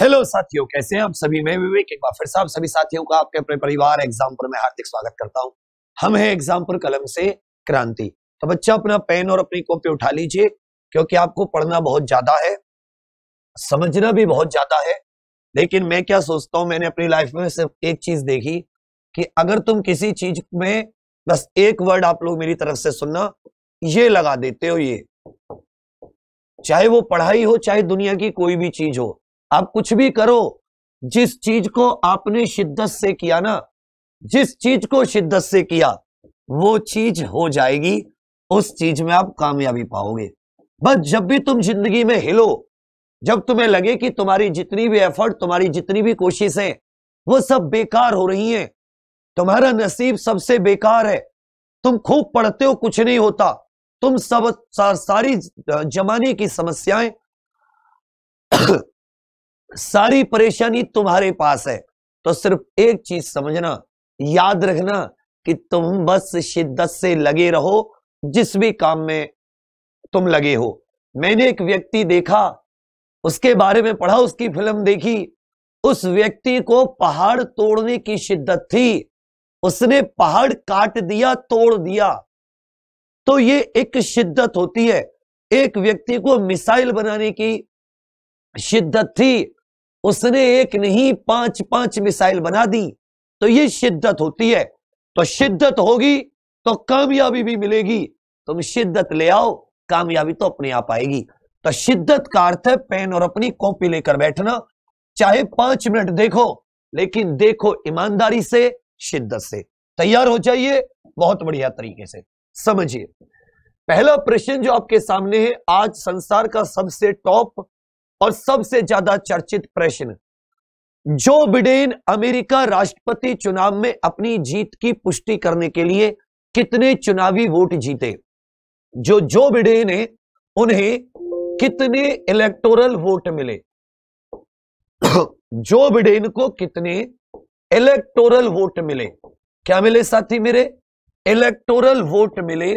hello साथियों कैसे हैं आप सभी मैं विवेक एक बार फिर साहब सभी साथियों का आपके अपने परिवार एग्जाम पर मैं हार्दिक स्वागत करता हूं हम हैं एग्जाम पर कलम से क्रांति तो बच्चा अपना पेन और अपनी कॉपी उठा लीजिए क्योंकि आपको पढ़ना बहुत ज्यादा है समझना भी बहुत ज्यादा है लेकिन मैं क्या सोचता हूँ मैंने अपनी लाइफ में सिर्फ एक चीज देखी कि अगर तुम किसी चीज में बस एक वर्ड आप लोग मेरी तरफ से सुनना ये लगा देते हो ये चाहे वो पढ़ाई हो चाहे दुनिया की कोई भी चीज हो आप कुछ भी करो जिस चीज को आपने शिद्दत से किया ना जिस चीज को शिद्दत से किया वो चीज हो जाएगी उस चीज में आप कामयाबी पाओगे बस जब भी तुम जिंदगी में हिलो जब तुम्हें लगे कि तुम्हारी जितनी भी एफर्ट तुम्हारी जितनी भी कोशिशें वो सब बेकार हो रही है तुम्हारा नसीब सबसे बेकार है तुम खूब पढ़ते हो कुछ नहीं होता तुम सब सारी जमाने की समस्याएं सारी परेशानी तुम्हारे पास है तो सिर्फ एक चीज समझना याद रखना कि तुम बस शिद्दत से लगे रहो जिस भी काम में तुम लगे हो मैंने एक व्यक्ति देखा उसके बारे में पढ़ा उसकी फिल्म देखी उस व्यक्ति को पहाड़ तोड़ने की शिद्दत थी उसने पहाड़ काट दिया तोड़ दिया तो ये एक शिद्दत होती है एक व्यक्ति को मिसाइल बनाने की शिद्दत थी उसने एक नहीं पांच पांच मिसाइल बना दी तो ये शिद्दत होती है तो शिद्दत होगी तो कामयाबी भी मिलेगी तुम शिद्दत ले आओ कामयाबी तो अपने आप आएगी तो शिद्दत का अर्थ है पेन और अपनी कॉपी लेकर बैठना चाहे पांच मिनट देखो लेकिन देखो ईमानदारी से शिद्दत से तैयार हो जाइए बहुत बढ़िया तरीके से समझिए पहला प्रश्न जो आपके सामने है आज संसार का सबसे टॉप और सबसे ज्यादा चर्चित प्रश्न जो बिडेन अमेरिका राष्ट्रपति चुनाव में अपनी जीत की पुष्टि करने के लिए कितने चुनावी वोट जीते जो जो बिडेन है उन्हें कितने इलेक्टोरल वोट मिले जो बिडेन को कितने इलेक्टोरल वोट मिले क्या मिले साथी मेरे इलेक्टोरल वोट मिले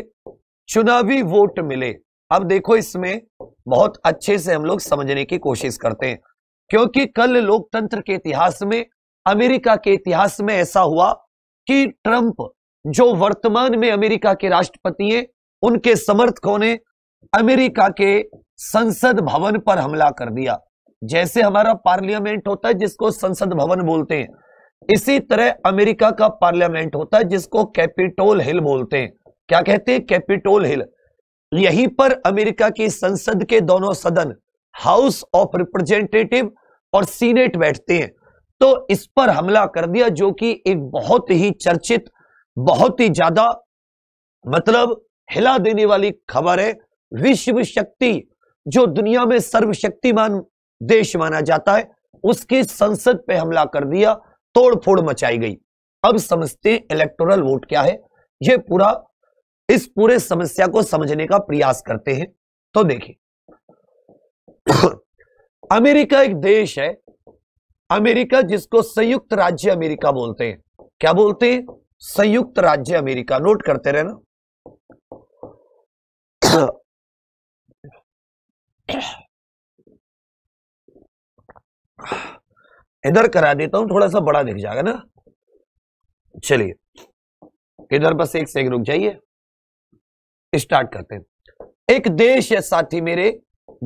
चुनावी वोट मिले अब देखो इसमें बहुत अच्छे से हम लोग समझने की कोशिश करते हैं क्योंकि कल लोकतंत्र के इतिहास में अमेरिका के इतिहास में ऐसा हुआ कि ट्रंप जो वर्तमान में अमेरिका के राष्ट्रपति हैं उनके समर्थकों ने अमेरिका के संसद भवन पर हमला कर दिया जैसे हमारा पार्लियामेंट होता है जिसको संसद भवन बोलते हैं इसी तरह अमेरिका का पार्लियामेंट होता है जिसको कैपिटोल हिल बोलते हैं क्या कहते हैं कैपिटोल हिल यहीं पर अमेरिका की संसद के दोनों सदन हाउस ऑफ रिप्रेजेंटेटिव और सीनेट बैठते हैं तो इस पर हमला कर दिया जो कि एक बहुत ही चर्चित बहुत ही ज्यादा मतलब हिला देने वाली खबर है विश्व शक्ति जो दुनिया में सर्वशक्तिमान देश माना जाता है उसकी संसद पे हमला कर दिया तोड़फोड़ मचाई गई अब समझते हैं इलेक्टोरल वोट क्या है यह पूरा इस पूरे समस्या को समझने का प्रयास करते हैं तो देखिए अमेरिका एक देश है अमेरिका जिसको संयुक्त राज्य अमेरिका बोलते हैं क्या बोलते हैं संयुक्त राज्य अमेरिका नोट करते रहना इधर करा देता हूं थोड़ा सा बड़ा दिख जाएगा ना चलिए इधर बस एक सेकंड रुक जाइए स्टार्ट करते हैं एक देश है साथी मेरे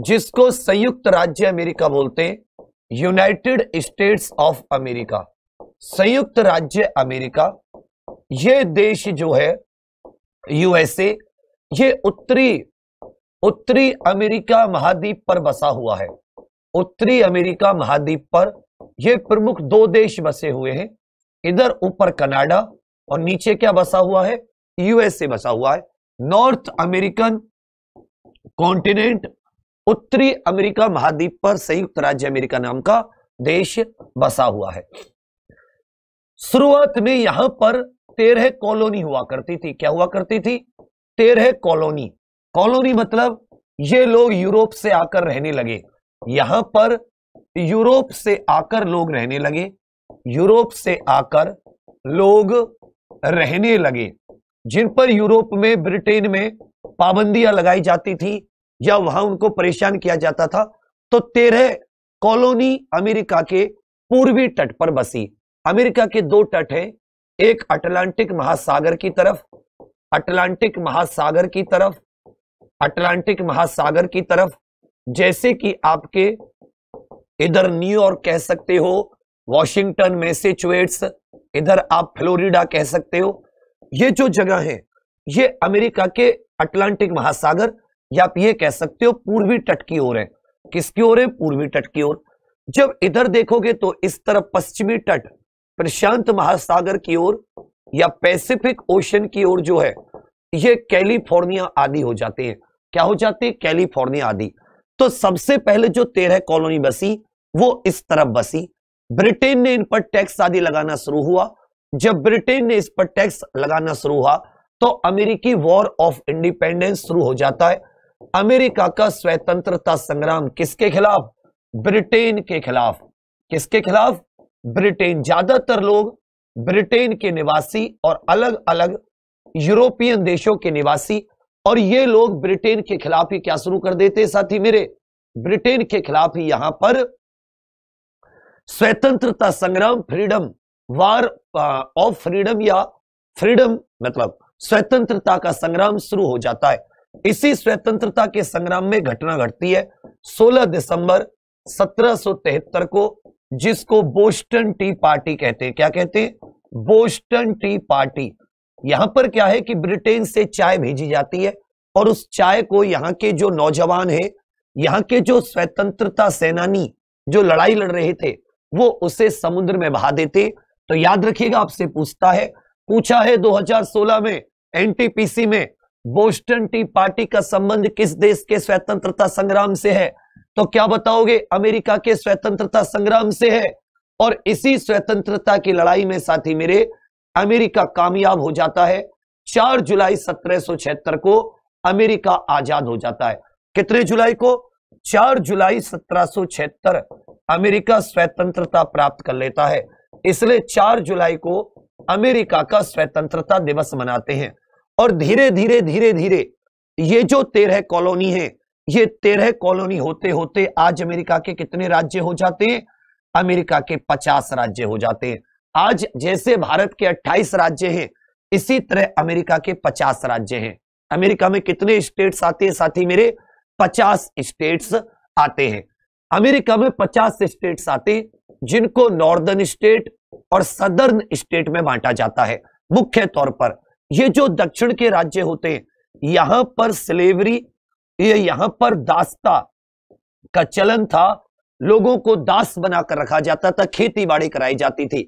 जिसको संयुक्त राज्य अमेरिका बोलते हैं यूनाइटेड स्टेट्स ऑफ अमेरिका संयुक्त राज्य अमेरिका ये देश जो है यूएसए ये उत्तरी उत्तरी अमेरिका महाद्वीप पर बसा हुआ है उत्तरी अमेरिका महाद्वीप पर ये प्रमुख दो देश बसे हुए हैं इधर ऊपर कनाडा और नीचे क्या बसा हुआ है यूएसए बसा हुआ है नॉर्थ अमेरिकन कॉन्टिनेंट उत्तरी अमेरिका महाद्वीप पर संयुक्त राज्य अमेरिका नाम का देश बसा हुआ है शुरुआत में यहां पर तेरह कॉलोनी हुआ करती थी क्या हुआ करती थी तेरह कॉलोनी कॉलोनी मतलब ये लोग यूरोप से आकर रहने लगे यहां पर यूरोप से आकर लोग रहने लगे यूरोप से आकर लोग रहने लगे जिन पर यूरोप में ब्रिटेन में पाबंदियां लगाई जाती थी या वहां उनको परेशान किया जाता था तो तेरह कॉलोनी अमेरिका के पूर्वी तट पर बसी अमेरिका के दो तट हैं एक अटलांटिक महासागर की तरफ अटलांटिक महासागर की तरफ अटलांटिक महासागर की तरफ जैसे कि आपके इधर न्यूयॉर्क कह सकते हो वॉशिंगटन मैसेचुएट्स इधर आप फ्लोरिडा कह सकते हो ये जो जगह है ये अमेरिका के अटलांटिक महासागर या आप ये कह सकते हो पूर्वी तट की ओर है किसकी ओर है पूर्वी तट की ओर जब इधर देखोगे तो इस तरफ पश्चिमी तट प्रशांत महासागर की ओर या पैसिफिक ओशन की ओर जो है ये कैलिफोर्निया आदि हो जाते हैं क्या हो जाते हैं कैलिफोर्निया आदि तो सबसे पहले जो तेरह कॉलोनी बसी वो इस तरफ बसी ब्रिटेन ने इन पर टैक्स आदि लगाना शुरू हुआ जब ब्रिटेन ने इस पर टैक्स लगाना शुरू हुआ तो अमेरिकी वॉर ऑफ इंडिपेंडेंस शुरू हो जाता है अमेरिका का स्वतंत्रता संग्राम किसके खिलाफ ब्रिटेन के खिलाफ किसके खिलाफ ब्रिटेन ज्यादातर लोग ब्रिटेन के निवासी और अलग अलग यूरोपियन देशों के निवासी और ये लोग ब्रिटेन के खिलाफ ही क्या शुरू कर देते साथी मेरे ब्रिटेन के खिलाफ ही यहां पर स्वतंत्रता संग्राम फ्रीडम वार ऑफ फ्रीडम या फ्रीडम मतलब स्वतंत्रता का संग्राम शुरू हो जाता है इसी स्वतंत्रता के संग्राम में घटना घटती है 16 दिसंबर 1773 को जिसको बोस्टन टी पार्टी कहते हैं क्या कहते हैं बोस्टन टी पार्टी यहां पर क्या है कि ब्रिटेन से चाय भेजी जाती है और उस चाय को यहाँ के जो नौजवान है यहाँ के जो स्वतंत्रता सेनानी जो लड़ाई लड़ रहे थे वो उसे समुद्र में बहा देते तो याद रखिएगा आपसे पूछता है पूछा है 2016 में एनटीपीसी में बोस्टन टी पार्टी का संबंध किस देश के स्वतंत्रता संग्राम से है तो क्या बताओगे अमेरिका के स्वतंत्रता संग्राम से है और इसी स्वतंत्रता की लड़ाई में साथी मेरे अमेरिका कामयाब हो जाता है 4 जुलाई सत्रह को अमेरिका आजाद हो जाता है कितने जुलाई को 4 जुलाई सत्रह अमेरिका स्वतंत्रता प्राप्त कर लेता है इसलिए 4 जुलाई को अमेरिका का स्वतंत्रता दिवस मनाते हैं और धीरे धीरे धीरे धीरे ये जो तेरह कॉलोनी है ये तेरह कॉलोनी होते होते आज अमेरिका के कितने राज्य हो जाते हैं अमेरिका के पचास राज्य हो जाते हैं आज जैसे भारत के अट्ठाईस राज्य हैं इसी तरह अमेरिका के पचास राज्य हैं अमेरिका में कितने स्टेट्स आते हैं साथी मेरे पचास स्टेट्स आते हैं अमेरिका में पचास स्टेट्स आते हैं जिनको नॉर्दर्न स्टेट और सदर्न स्टेट में बांटा जाता है मुख्य तौर पर ये जो दक्षिण के राज्य होते हैं यहां पर स्लेवरी ये यहां पर दास्ता का चलन था लोगों को दास बनाकर रखा जाता था खेती बाड़ी कराई जाती थी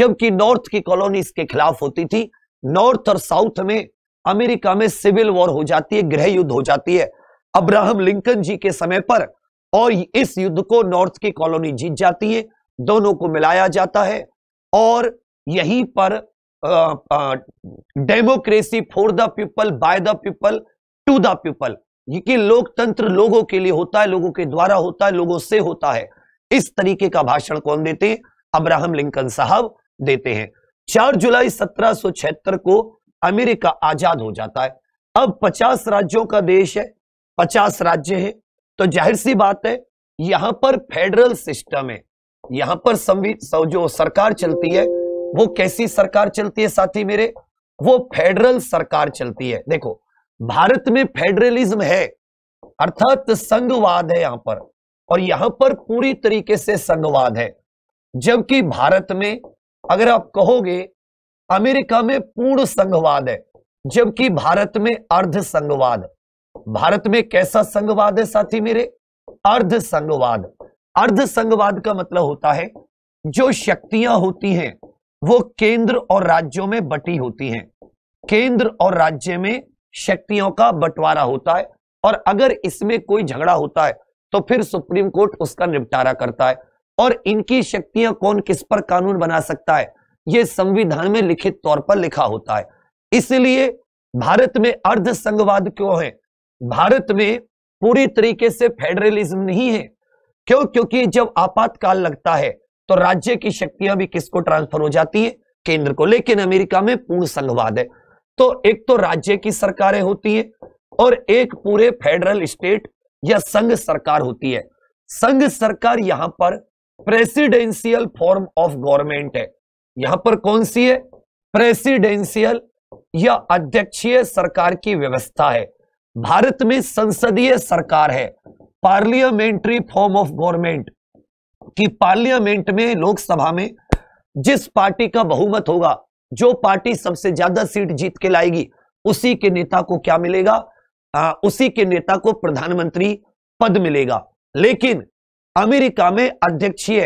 जबकि नॉर्थ की कॉलोनी इसके खिलाफ होती थी नॉर्थ और साउथ में अमेरिका में सिविल वॉर हो जाती है गृह युद्ध हो जाती है अब्राहम लिंकन जी के समय पर और इस युद्ध को नॉर्थ की कॉलोनी जीत जाती है दोनों को मिलाया जाता है और यहीं पर democracy for the people by the people to the people ये कि लोकतंत्र लोगों के लिए होता है लोगों के द्वारा होता है लोगों से होता है इस तरीके का भाषण कौन देते हैं अब्राहम लिंकन साहब देते हैं चार जुलाई सत्रह को अमेरिका आजाद हो जाता है अब 50 राज्यों का देश है 50 राज्य है तो जाहिर सी बात है यहां पर फेडरल सिस्टम है यहां पर जो सरकार चलती है वो कैसी सरकार चलती है साथी मेरे वो फेडरल सरकार चलती है देखो भारत में फेडरलिज्म है अर्थात संघवाद है यहां पर और यहां पर पूरी तरीके से संघवाद है जबकि भारत में अगर आप कहोगे अमेरिका में पूर्ण संघवाद है जबकि भारत में अर्ध संघवाद भारत में कैसा संघवाद है साथी मेरे अर्ध संघवाद अर्ध संघवाद का मतलब होता है जो शक्तियां होती हैं वो केंद्र और राज्यों में बटी होती हैं केंद्र और राज्य में शक्तियों का बंटवारा होता है और अगर इसमें कोई झगड़ा होता है तो फिर सुप्रीम कोर्ट उसका निपटारा करता है और इनकी शक्तियां कौन किस पर कानून बना सकता है यह संविधान में लिखित तौर पर लिखा होता है इसलिए भारत में अर्ध संघवाद क्यों है भारत में पूरी तरीके से फेडरलिज्म नहीं है क्यों क्योंकि जब आपातकाल लगता है तो राज्य की शक्तियां भी किसको ट्रांसफर हो जाती है केंद्र को लेकिन अमेरिका में पूर्ण संघवाद है तो एक तो राज्य की सरकारें होती है और एक पूरे फेडरल स्टेट या संघ सरकार होती है संघ सरकार यहां पर प्रेसिडेंशियल फॉर्म ऑफ गवर्नमेंट है यहां पर कौन सी है प्रेसिडेंशियल या अध्यक्षीय सरकार की व्यवस्था है भारत में संसदीय सरकार है पार्लियामेंट्री फॉर्म ऑफ गवर्नमेंट कि पार्लियामेंट में लोकसभा में जिस पार्टी का बहुमत होगा जो पार्टी सबसे ज्यादा सीट जीत के लाएगी उसी के नेता को क्या मिलेगा आ, उसी के नेता को प्रधानमंत्री पद मिलेगा लेकिन अमेरिका में अध्यक्षीय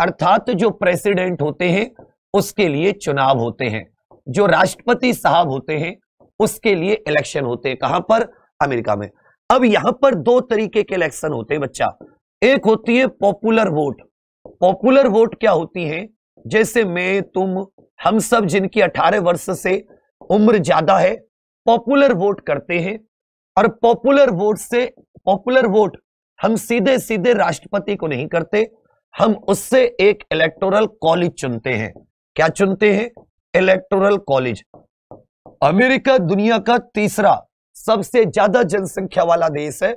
अर्थात जो प्रेसिडेंट होते हैं उसके लिए चुनाव होते हैं जो राष्ट्रपति साहब होते हैं उसके लिए इलेक्शन होते हैं कहां पर अमेरिका में अब यहां पर दो तरीके के इलेक्शन होते हैं बच्चा एक होती है पॉपुलर वोट पॉपुलर वोट क्या होती है जैसे मैं तुम हम सब जिनकी 18 वर्ष से उम्र ज्यादा है पॉपुलर वोट करते हैं और पॉपुलर वोट से पॉपुलर वोट हम सीधे सीधे राष्ट्रपति को नहीं करते हम उससे एक इलेक्टोरल कॉलेज चुनते हैं क्या चुनते हैं इलेक्टोरल कॉलेज अमेरिका दुनिया का तीसरा सबसे ज्यादा जनसंख्या वाला देश है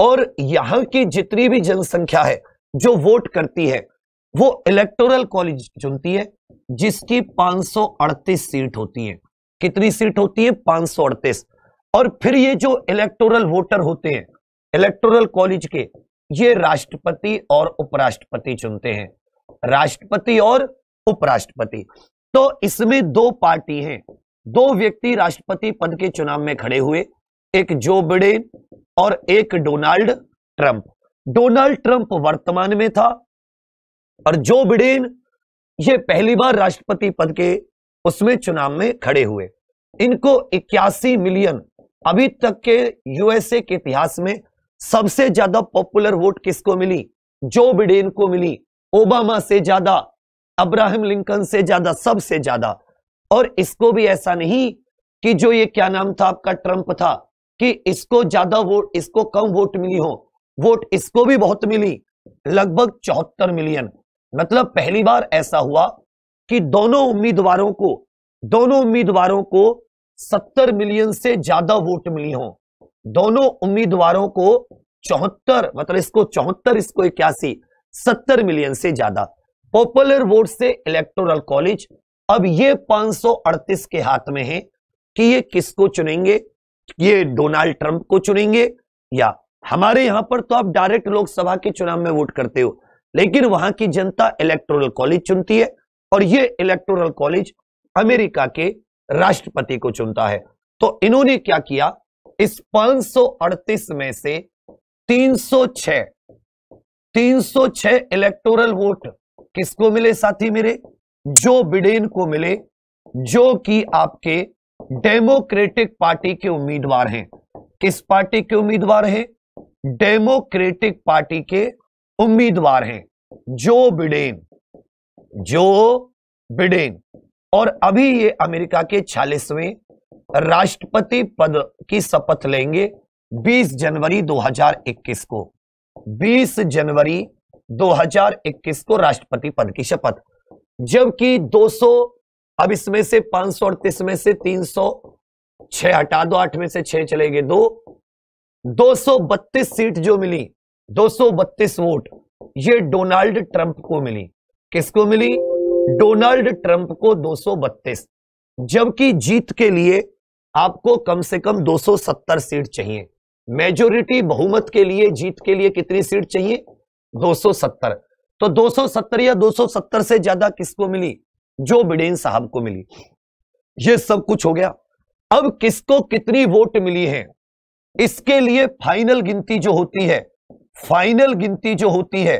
और यहां की जितनी भी जनसंख्या है जो वोट करती है वो इलेक्टोरल कॉलेज चुनती है जिसकी 538 सीट होती है कितनी सीट होती है 538 और फिर ये जो इलेक्टोरल वोटर होते हैं इलेक्टोरल कॉलेज के ये राष्ट्रपति और उपराष्ट्रपति चुनते हैं राष्ट्रपति और उपराष्ट्रपति तो इसमें दो पार्टी हैं दो व्यक्ति राष्ट्रपति पद के चुनाव में खड़े हुए एक जो बिडेन और एक डोनाल्ड ट्रंप डोनाल्ड ट्रंप वर्तमान में था और जो बिडेन ये पहली बार राष्ट्रपति पद के उसमें चुनाव में खड़े हुए इनको इक्यासी मिलियन अभी तक के यूएसए के इतिहास में सबसे ज्यादा पॉपुलर वोट किसको मिली जो बिडेन को मिली ओबामा से ज्यादा अब्राहम लिंकन से ज्यादा सबसे ज्यादा और इसको भी ऐसा नहीं कि जो ये क्या नाम था आपका ट्रंप था कि इसको ज्यादा वोट इसको कम वोट मिली हो वोट इसको भी बहुत मिली लगभग चौहत्तर मिलियन मतलब पहली बार ऐसा हुआ कि दोनों उम्मीदवारों को दोनों उम्मीदवारों को 70 मिलियन से ज्यादा वोट मिली हो दोनों उम्मीदवारों को चौहत्तर मतलब इसको चौहत्तर इसको इक्यासी सत्तर मिलियन से ज्यादा पॉपुलर वोट से इलेक्टोरल कॉलेज अब ये 538 के हाथ में है कि ये किसको चुनेंगे ये डोनाल्ड ट्रंप को चुनेंगे या हमारे यहां पर तो आप डायरेक्ट लोकसभा के चुनाव में वोट करते हो लेकिन वहां की जनता इलेक्टोरल कॉलेज चुनती है और ये इलेक्टोरल कॉलेज अमेरिका के राष्ट्रपति को चुनता है तो इन्होंने क्या किया इस 538 में से 306 306 इलेक्टोरल वोट किसको मिले साथी मेरे जो बिडेन को मिले जो कि आपके डेमोक्रेटिक पार्टी के उम्मीदवार हैं किस पार्टी के उम्मीदवार हैं डेमोक्रेटिक पार्टी के उम्मीदवार हैं जो बिडेन जो बिडेन और अभी ये अमेरिका के छियालीसवें राष्ट्रपति पद की शपथ लेंगे 20 जनवरी 2021 को 20 जनवरी 2021 को राष्ट्रपति पद की शपथ जबकि 200 अब इसमें से पांच और तीस में से 300 छह हटा दो आठ में से छह चले गए दो 232 सीट जो मिली 232 वोट ये डोनाल्ड ट्रंप को मिली किसको मिली डोनाल्ड ट्रंप को 232 जबकि जीत के लिए आपको कम से कम 270 सीट चाहिए मेजोरिटी बहुमत के लिए जीत के लिए कितनी सीट चाहिए 270 तो 270 या 270 से ज्यादा किसको मिली जो बिडेन साहब को मिली ये सब कुछ हो गया अब किसको कितनी वोट मिली है इसके लिए फाइनल गिनती जो होती है फाइनल गिनती जो होती है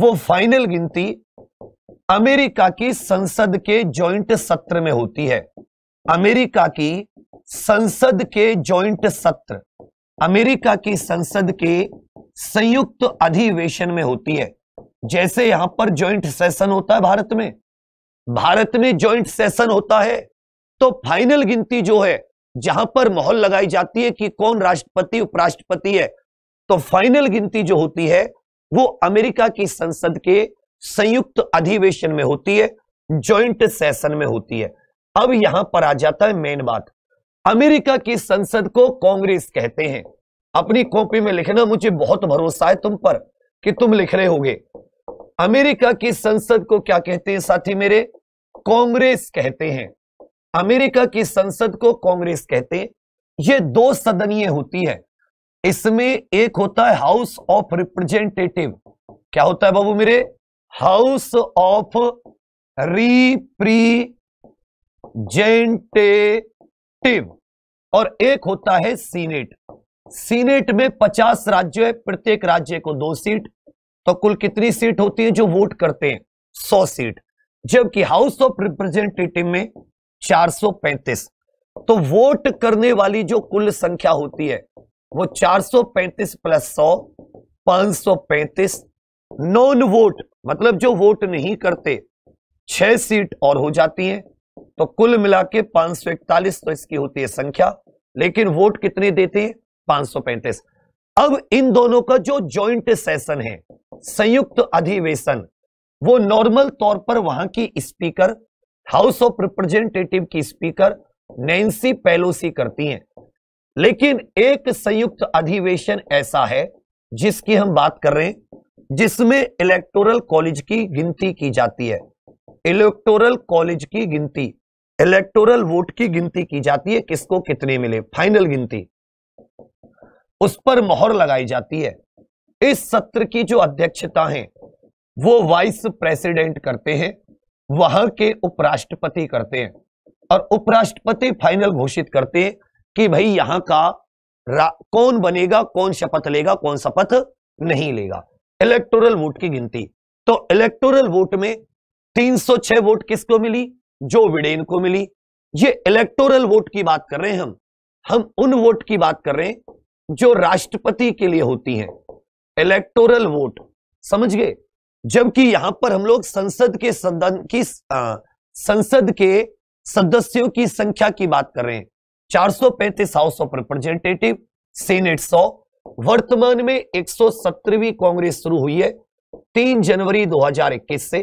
वो फाइनल गिनती अमेरिका की संसद के जॉइंट सत्र में होती है अमेरिका की संसद के जॉइंट सत्र अमेरिका की संसद के संयुक्त अधिवेशन में होती है जैसे यहां पर ज्वाइंट सेशन होता है भारत में भारत में ज्वाइंट सेशन होता है तो फाइनल गिनती जो है जहां पर माहौल लगाई जाती है कि कौन राष्ट्रपति उपराष्ट्रपति है तो फाइनल गिनती जो होती है वो अमेरिका की संसद के संयुक्त अधिवेशन में होती है ज्वाइंट सेशन में होती है अब यहां पर आ जाता है मेन बात अमेरिका की संसद को कांग्रेस कहते हैं अपनी कॉपी में लिखना मुझे बहुत भरोसा है तुम पर कि तुम लिख रहे होगे अमेरिका की संसद को क्या कहते हैं साथी मेरे कांग्रेस कहते हैं अमेरिका की संसद को कांग्रेस कहते हैं ये दो सदनीय होती है इसमें एक होता है हाउस ऑफ रिप्रेजेंटेटिव क्या होता है बाबू मेरे हाउस ऑफ रिप्रीजेंटेटिव और एक होता है सीनेट सीनेट में 50 राज्य है प्रत्येक राज्य को दो सीट तो कुल कितनी सीट होती है जो वोट करते हैं 100 सीट जबकि हाउस ऑफ रिप्रेजेंटेटिव में 435 तो वोट करने वाली जो कुल संख्या होती है वो 435 प्लस 100 535 नॉन वोट मतलब जो वोट नहीं करते छह सीट और हो जाती हैं तो कुल मिला के इकतालीस तो इसकी होती है संख्या लेकिन वोट कितने देते हैं 535 अब इन दोनों का जो जॉइंट सेशन है संयुक्त अधिवेशन वो नॉर्मल तौर पर वहां की स्पीकर हाउस ऑफ रिप्रेजेंटेटिव की स्पीकर नैन्सी पेलोसी करती हैं लेकिन एक संयुक्त अधिवेशन ऐसा है जिसकी हम बात कर रहे हैं जिसमें इलेक्टोरल कॉलेज की गिनती की जाती है इलेक्टोरल कॉलेज की गिनती इलेक्टोरल वोट की गिनती की जाती है किसको कितने मिले फाइनल गिनती उस पर मोहर लगाई जाती है इस सत्र की जो अध्यक्षता है वो वाइस प्रेसिडेंट करते हैं वहां के उपराष्ट्रपति करते हैं और उपराष्ट्रपति फाइनल घोषित करते हैं कि भाई यहां का कौन बनेगा कौन शपथ लेगा कौन शपथ नहीं लेगा इलेक्टोरल वोट की गिनती तो इलेक्टोरल वोट में 306 वोट किसको मिली जो विडेन को मिली ये इलेक्टोरल वोट की बात कर रहे हैं हम हम उन वोट की बात कर रहे हैं जो राष्ट्रपति के लिए होती हैं इलेक्टोरल वोट समझ गए जबकि यहां पर हम लोग संसद के सदन की आ, संसद के सदस्यों की संख्या की बात कर रहे हैं चार सौ पैंतीस हाउस ऑफ रिप्रेजेंटेटिव सीनेट सौ वर्तमान में एक सौ सत्रहवीं कांग्रेस शुरू हुई है तीन जनवरी 2021 से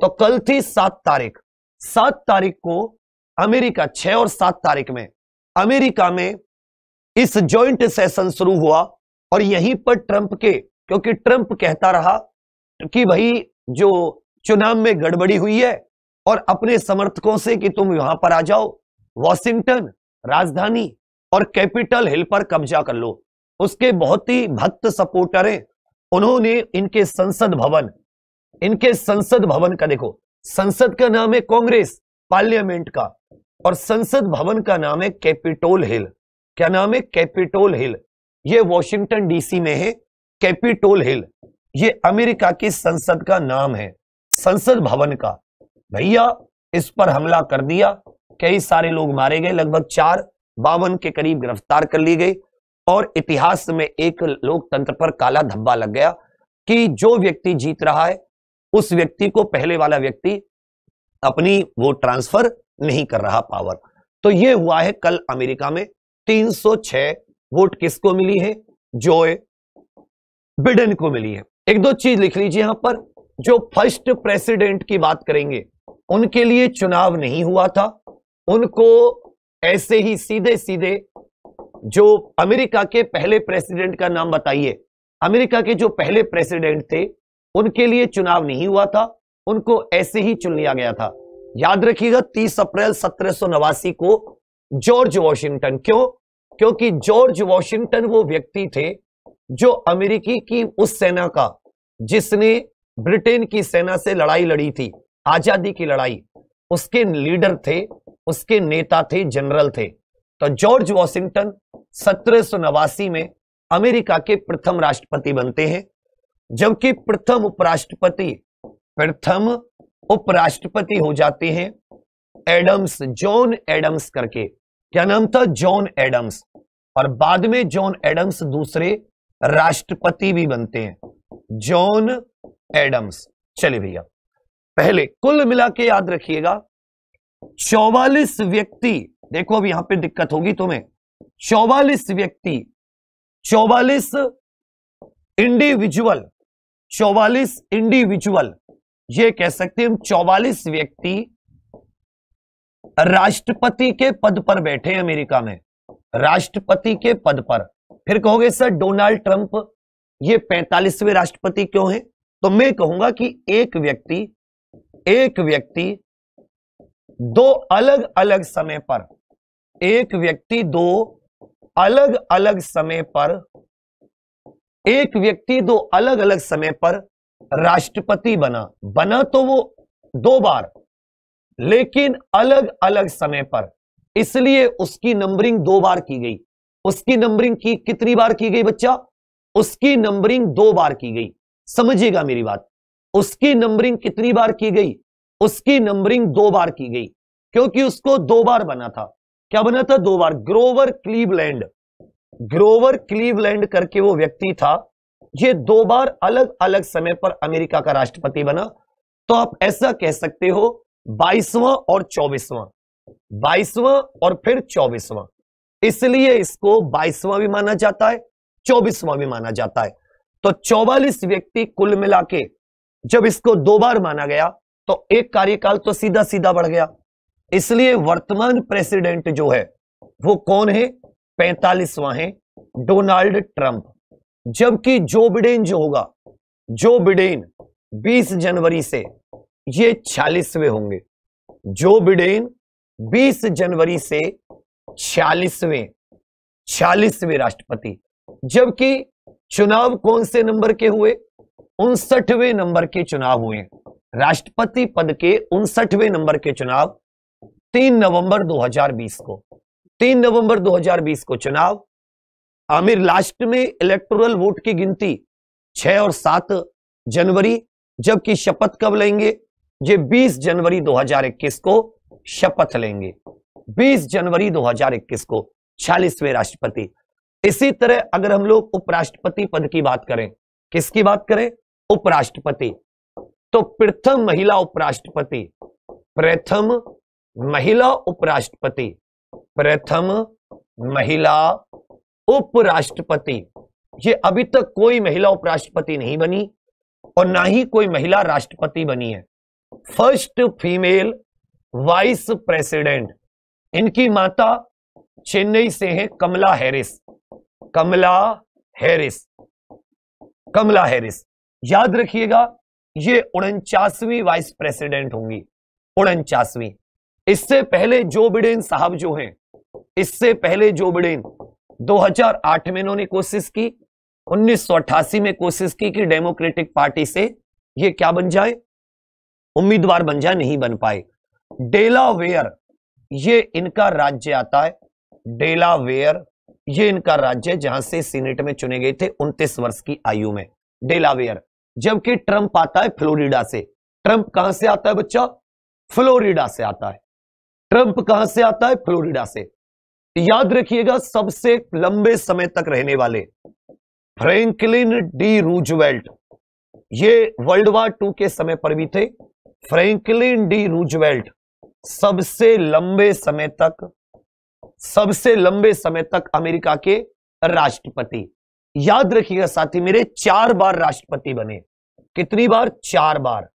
तो कल थी सात तारीख सात तारीख को अमेरिका छह और सात तारीख में अमेरिका में इस जॉइंट सेशन शुरू हुआ और यहीं पर ट्रंप के क्योंकि ट्रंप कहता रहा कि भाई जो चुनाव में गड़बड़ी हुई है और अपने समर्थकों से कि तुम यहां पर आ जाओ वॉशिंगटन राजधानी और कैपिटल हिल पर कब्जा कर लो उसके बहुत ही भक्त सपोर्टर हैं उन्होंने इनके संसद भवन इनके संसद भवन का देखो संसद का नाम है कांग्रेस पार्लियामेंट का और संसद भवन का नाम है कैपिटोल हिल क्या नाम है कैपिटोल हिल ये वॉशिंगटन डीसी में है कैपिटोल हिल ये अमेरिका की संसद का नाम है संसद भवन का भैया इस पर हमला कर दिया कई सारे लोग मारे गए लगभग चार बावन के करीब गिरफ्तार कर लिए गए और इतिहास में एक लोकतंत्र पर काला धब्बा लग गया कि जो व्यक्ति जीत रहा है उस व्यक्ति को पहले वाला व्यक्ति अपनी वो ट्रांसफर नहीं कर रहा पावर तो ये हुआ है कल अमेरिका में 306 वोट किसको मिली है जोए बिडन को मिली है एक दो चीज लिख लीजिए यहां पर जो फर्स्ट प्रेसिडेंट की बात करेंगे उनके लिए चुनाव नहीं हुआ था उनको ऐसे ही सीधे सीधे जो अमेरिका के पहले प्रेसिडेंट का नाम बताइए अमेरिका के जो पहले प्रेसिडेंट थे उनके लिए चुनाव नहीं हुआ था उनको ऐसे ही चुन लिया गया था याद रखिएगा 30 अप्रैल सत्रह को जॉर्ज वॉशिंगटन क्यों क्योंकि जॉर्ज वॉशिंगटन वो व्यक्ति थे जो अमेरिकी की उस सेना का जिसने ब्रिटेन की सेना से लड़ाई लड़ी थी आजादी की लड़ाई उसके लीडर थे उसके नेता थे जनरल थे तो जॉर्ज वॉशिंगटन सत्रह में अमेरिका के प्रथम राष्ट्रपति बनते हैं जबकि प्रथम उपराष्ट्रपति प्रथम उपराष्ट्रपति हो जाते हैं एडम्स जॉन एडम्स करके क्या नाम था जॉन एडम्स और बाद में जॉन एडम्स दूसरे राष्ट्रपति भी बनते हैं जॉन एडम्स चलिए भैया पहले कुल मिला के याद रखिएगा चौवालिस व्यक्ति देखो अब यहां पे दिक्कत होगी तुम्हें चौवालिस व्यक्ति चौवालिस इंडिविजुअल चौवालिस इंडिविजुअल ये कह सकते हैं हम चौवालिस व्यक्ति राष्ट्रपति के पद पर बैठे अमेरिका में राष्ट्रपति के पद पर फिर कहोगे सर डोनाल्ड ट्रंप ये पैंतालीसवें राष्ट्रपति क्यों हैं तो मैं कहूंगा कि एक व्यक्ति एक व्यक्ति दो अलग अलग समय पर एक व्यक्ति दो अलग अलग समय पर एक व्यक्ति दो अलग अलग समय पर राष्ट्रपति बना बना तो वो दो बार लेकिन अलग अलग समय पर इसलिए उसकी नंबरिंग दो बार की गई उसकी नंबरिंग की कितनी बार की गई बच्चा उसकी नंबरिंग दो बार की गई समझिएगा मेरी बात उसकी नंबरिंग कितनी बार की गई उसकी नंबरिंग दो बार की गई क्योंकि उसको दो बार बना था क्या बना था दो बार ग्रोवर क्लीवलैंड ग्रोवर क्लीवलैंड करके वो व्यक्ति था ये दो बार अलग अलग समय पर अमेरिका का राष्ट्रपति बना तो आप ऐसा कह सकते हो बाईसवां और चौबीसवां बाईसवां और फिर चौबीसवां इसलिए इसको बाईसवां भी माना जाता है चौबीसवां भी माना जाता है तो चौवालीस व्यक्ति कुल मिला के जब इसको दो बार माना गया तो एक कार्यकाल तो सीधा सीधा बढ़ गया इसलिए वर्तमान प्रेसिडेंट जो है वो कौन है पैंतालीसवां है डोनाल्ड ट्रंप जबकि जो बिडेन जो होगा जो बिडेन 20 जनवरी से ये छियालीसवें होंगे जो बिडेन 20 जनवरी से छियालीसवें छियालीसवें राष्ट्रपति जबकि चुनाव कौन से नंबर के हुए उनसठवें नंबर के चुनाव हुए राष्ट्रपति पद के उनसठवें नंबर के चुनाव 3 नवंबर 2020 को 3 नवंबर 2020 को चुनाव आमिर लास्ट में इलेक्टोरल वोट की गिनती 6 और 7 जनवरी जबकि शपथ कब लेंगे ये 20 जनवरी 2021 को शपथ लेंगे 20 जनवरी 2021 को छियालीसवें राष्ट्रपति इसी तरह अगर हम लोग उपराष्ट्रपति पद की बात करें किसकी बात करें उपराष्ट्रपति तो प्रथम महिला उपराष्ट्रपति प्रथम महिला उपराष्ट्रपति प्रथम महिला उपराष्ट्रपति ये अभी तक कोई महिला उपराष्ट्रपति नहीं बनी और ना ही कोई महिला राष्ट्रपति बनी है फर्स्ट फीमेल वाइस प्रेसिडेंट इनकी माता चेन्नई से है Kamala Harris Kamala Harris Kamala Harris याद रखिएगा ये उनचासवीं वाइस प्रेसिडेंट होंगी उनचासवीं इससे पहले जो बिडेन साहब जो हैं इससे पहले जो बिडेन 2008 में इन्होंने कोशिश की 1988 में कोशिश की कि डेमोक्रेटिक पार्टी से ये क्या बन जाए उम्मीदवार बन जाए नहीं बन पाए डेलावेयर ये इनका राज्य आता है डेलावेयर ये इनका राज्य जहां से सीनेट में चुने गए थे उनतीस वर्ष की आयु में डेलावेयर जबकि ट्रंप आता है फ्लोरिडा से ट्रंप कहां से आता है बच्चा फ्लोरिडा से आता है ट्रंप कहां से आता है फ्लोरिडा से याद रखिएगा सबसे लंबे समय तक रहने वाले फ्रैंकलिन डी रूजवेल्ट ये वर्ल्ड वार टू के समय पर भी थे फ्रैंकलिन डी रूजवेल्ट सबसे लंबे समय तक सबसे लंबे समय तक अमेरिका के राष्ट्रपति याद रखिएगा साथी मेरे चार बार राष्ट्रपति बने कितनी बार चार बार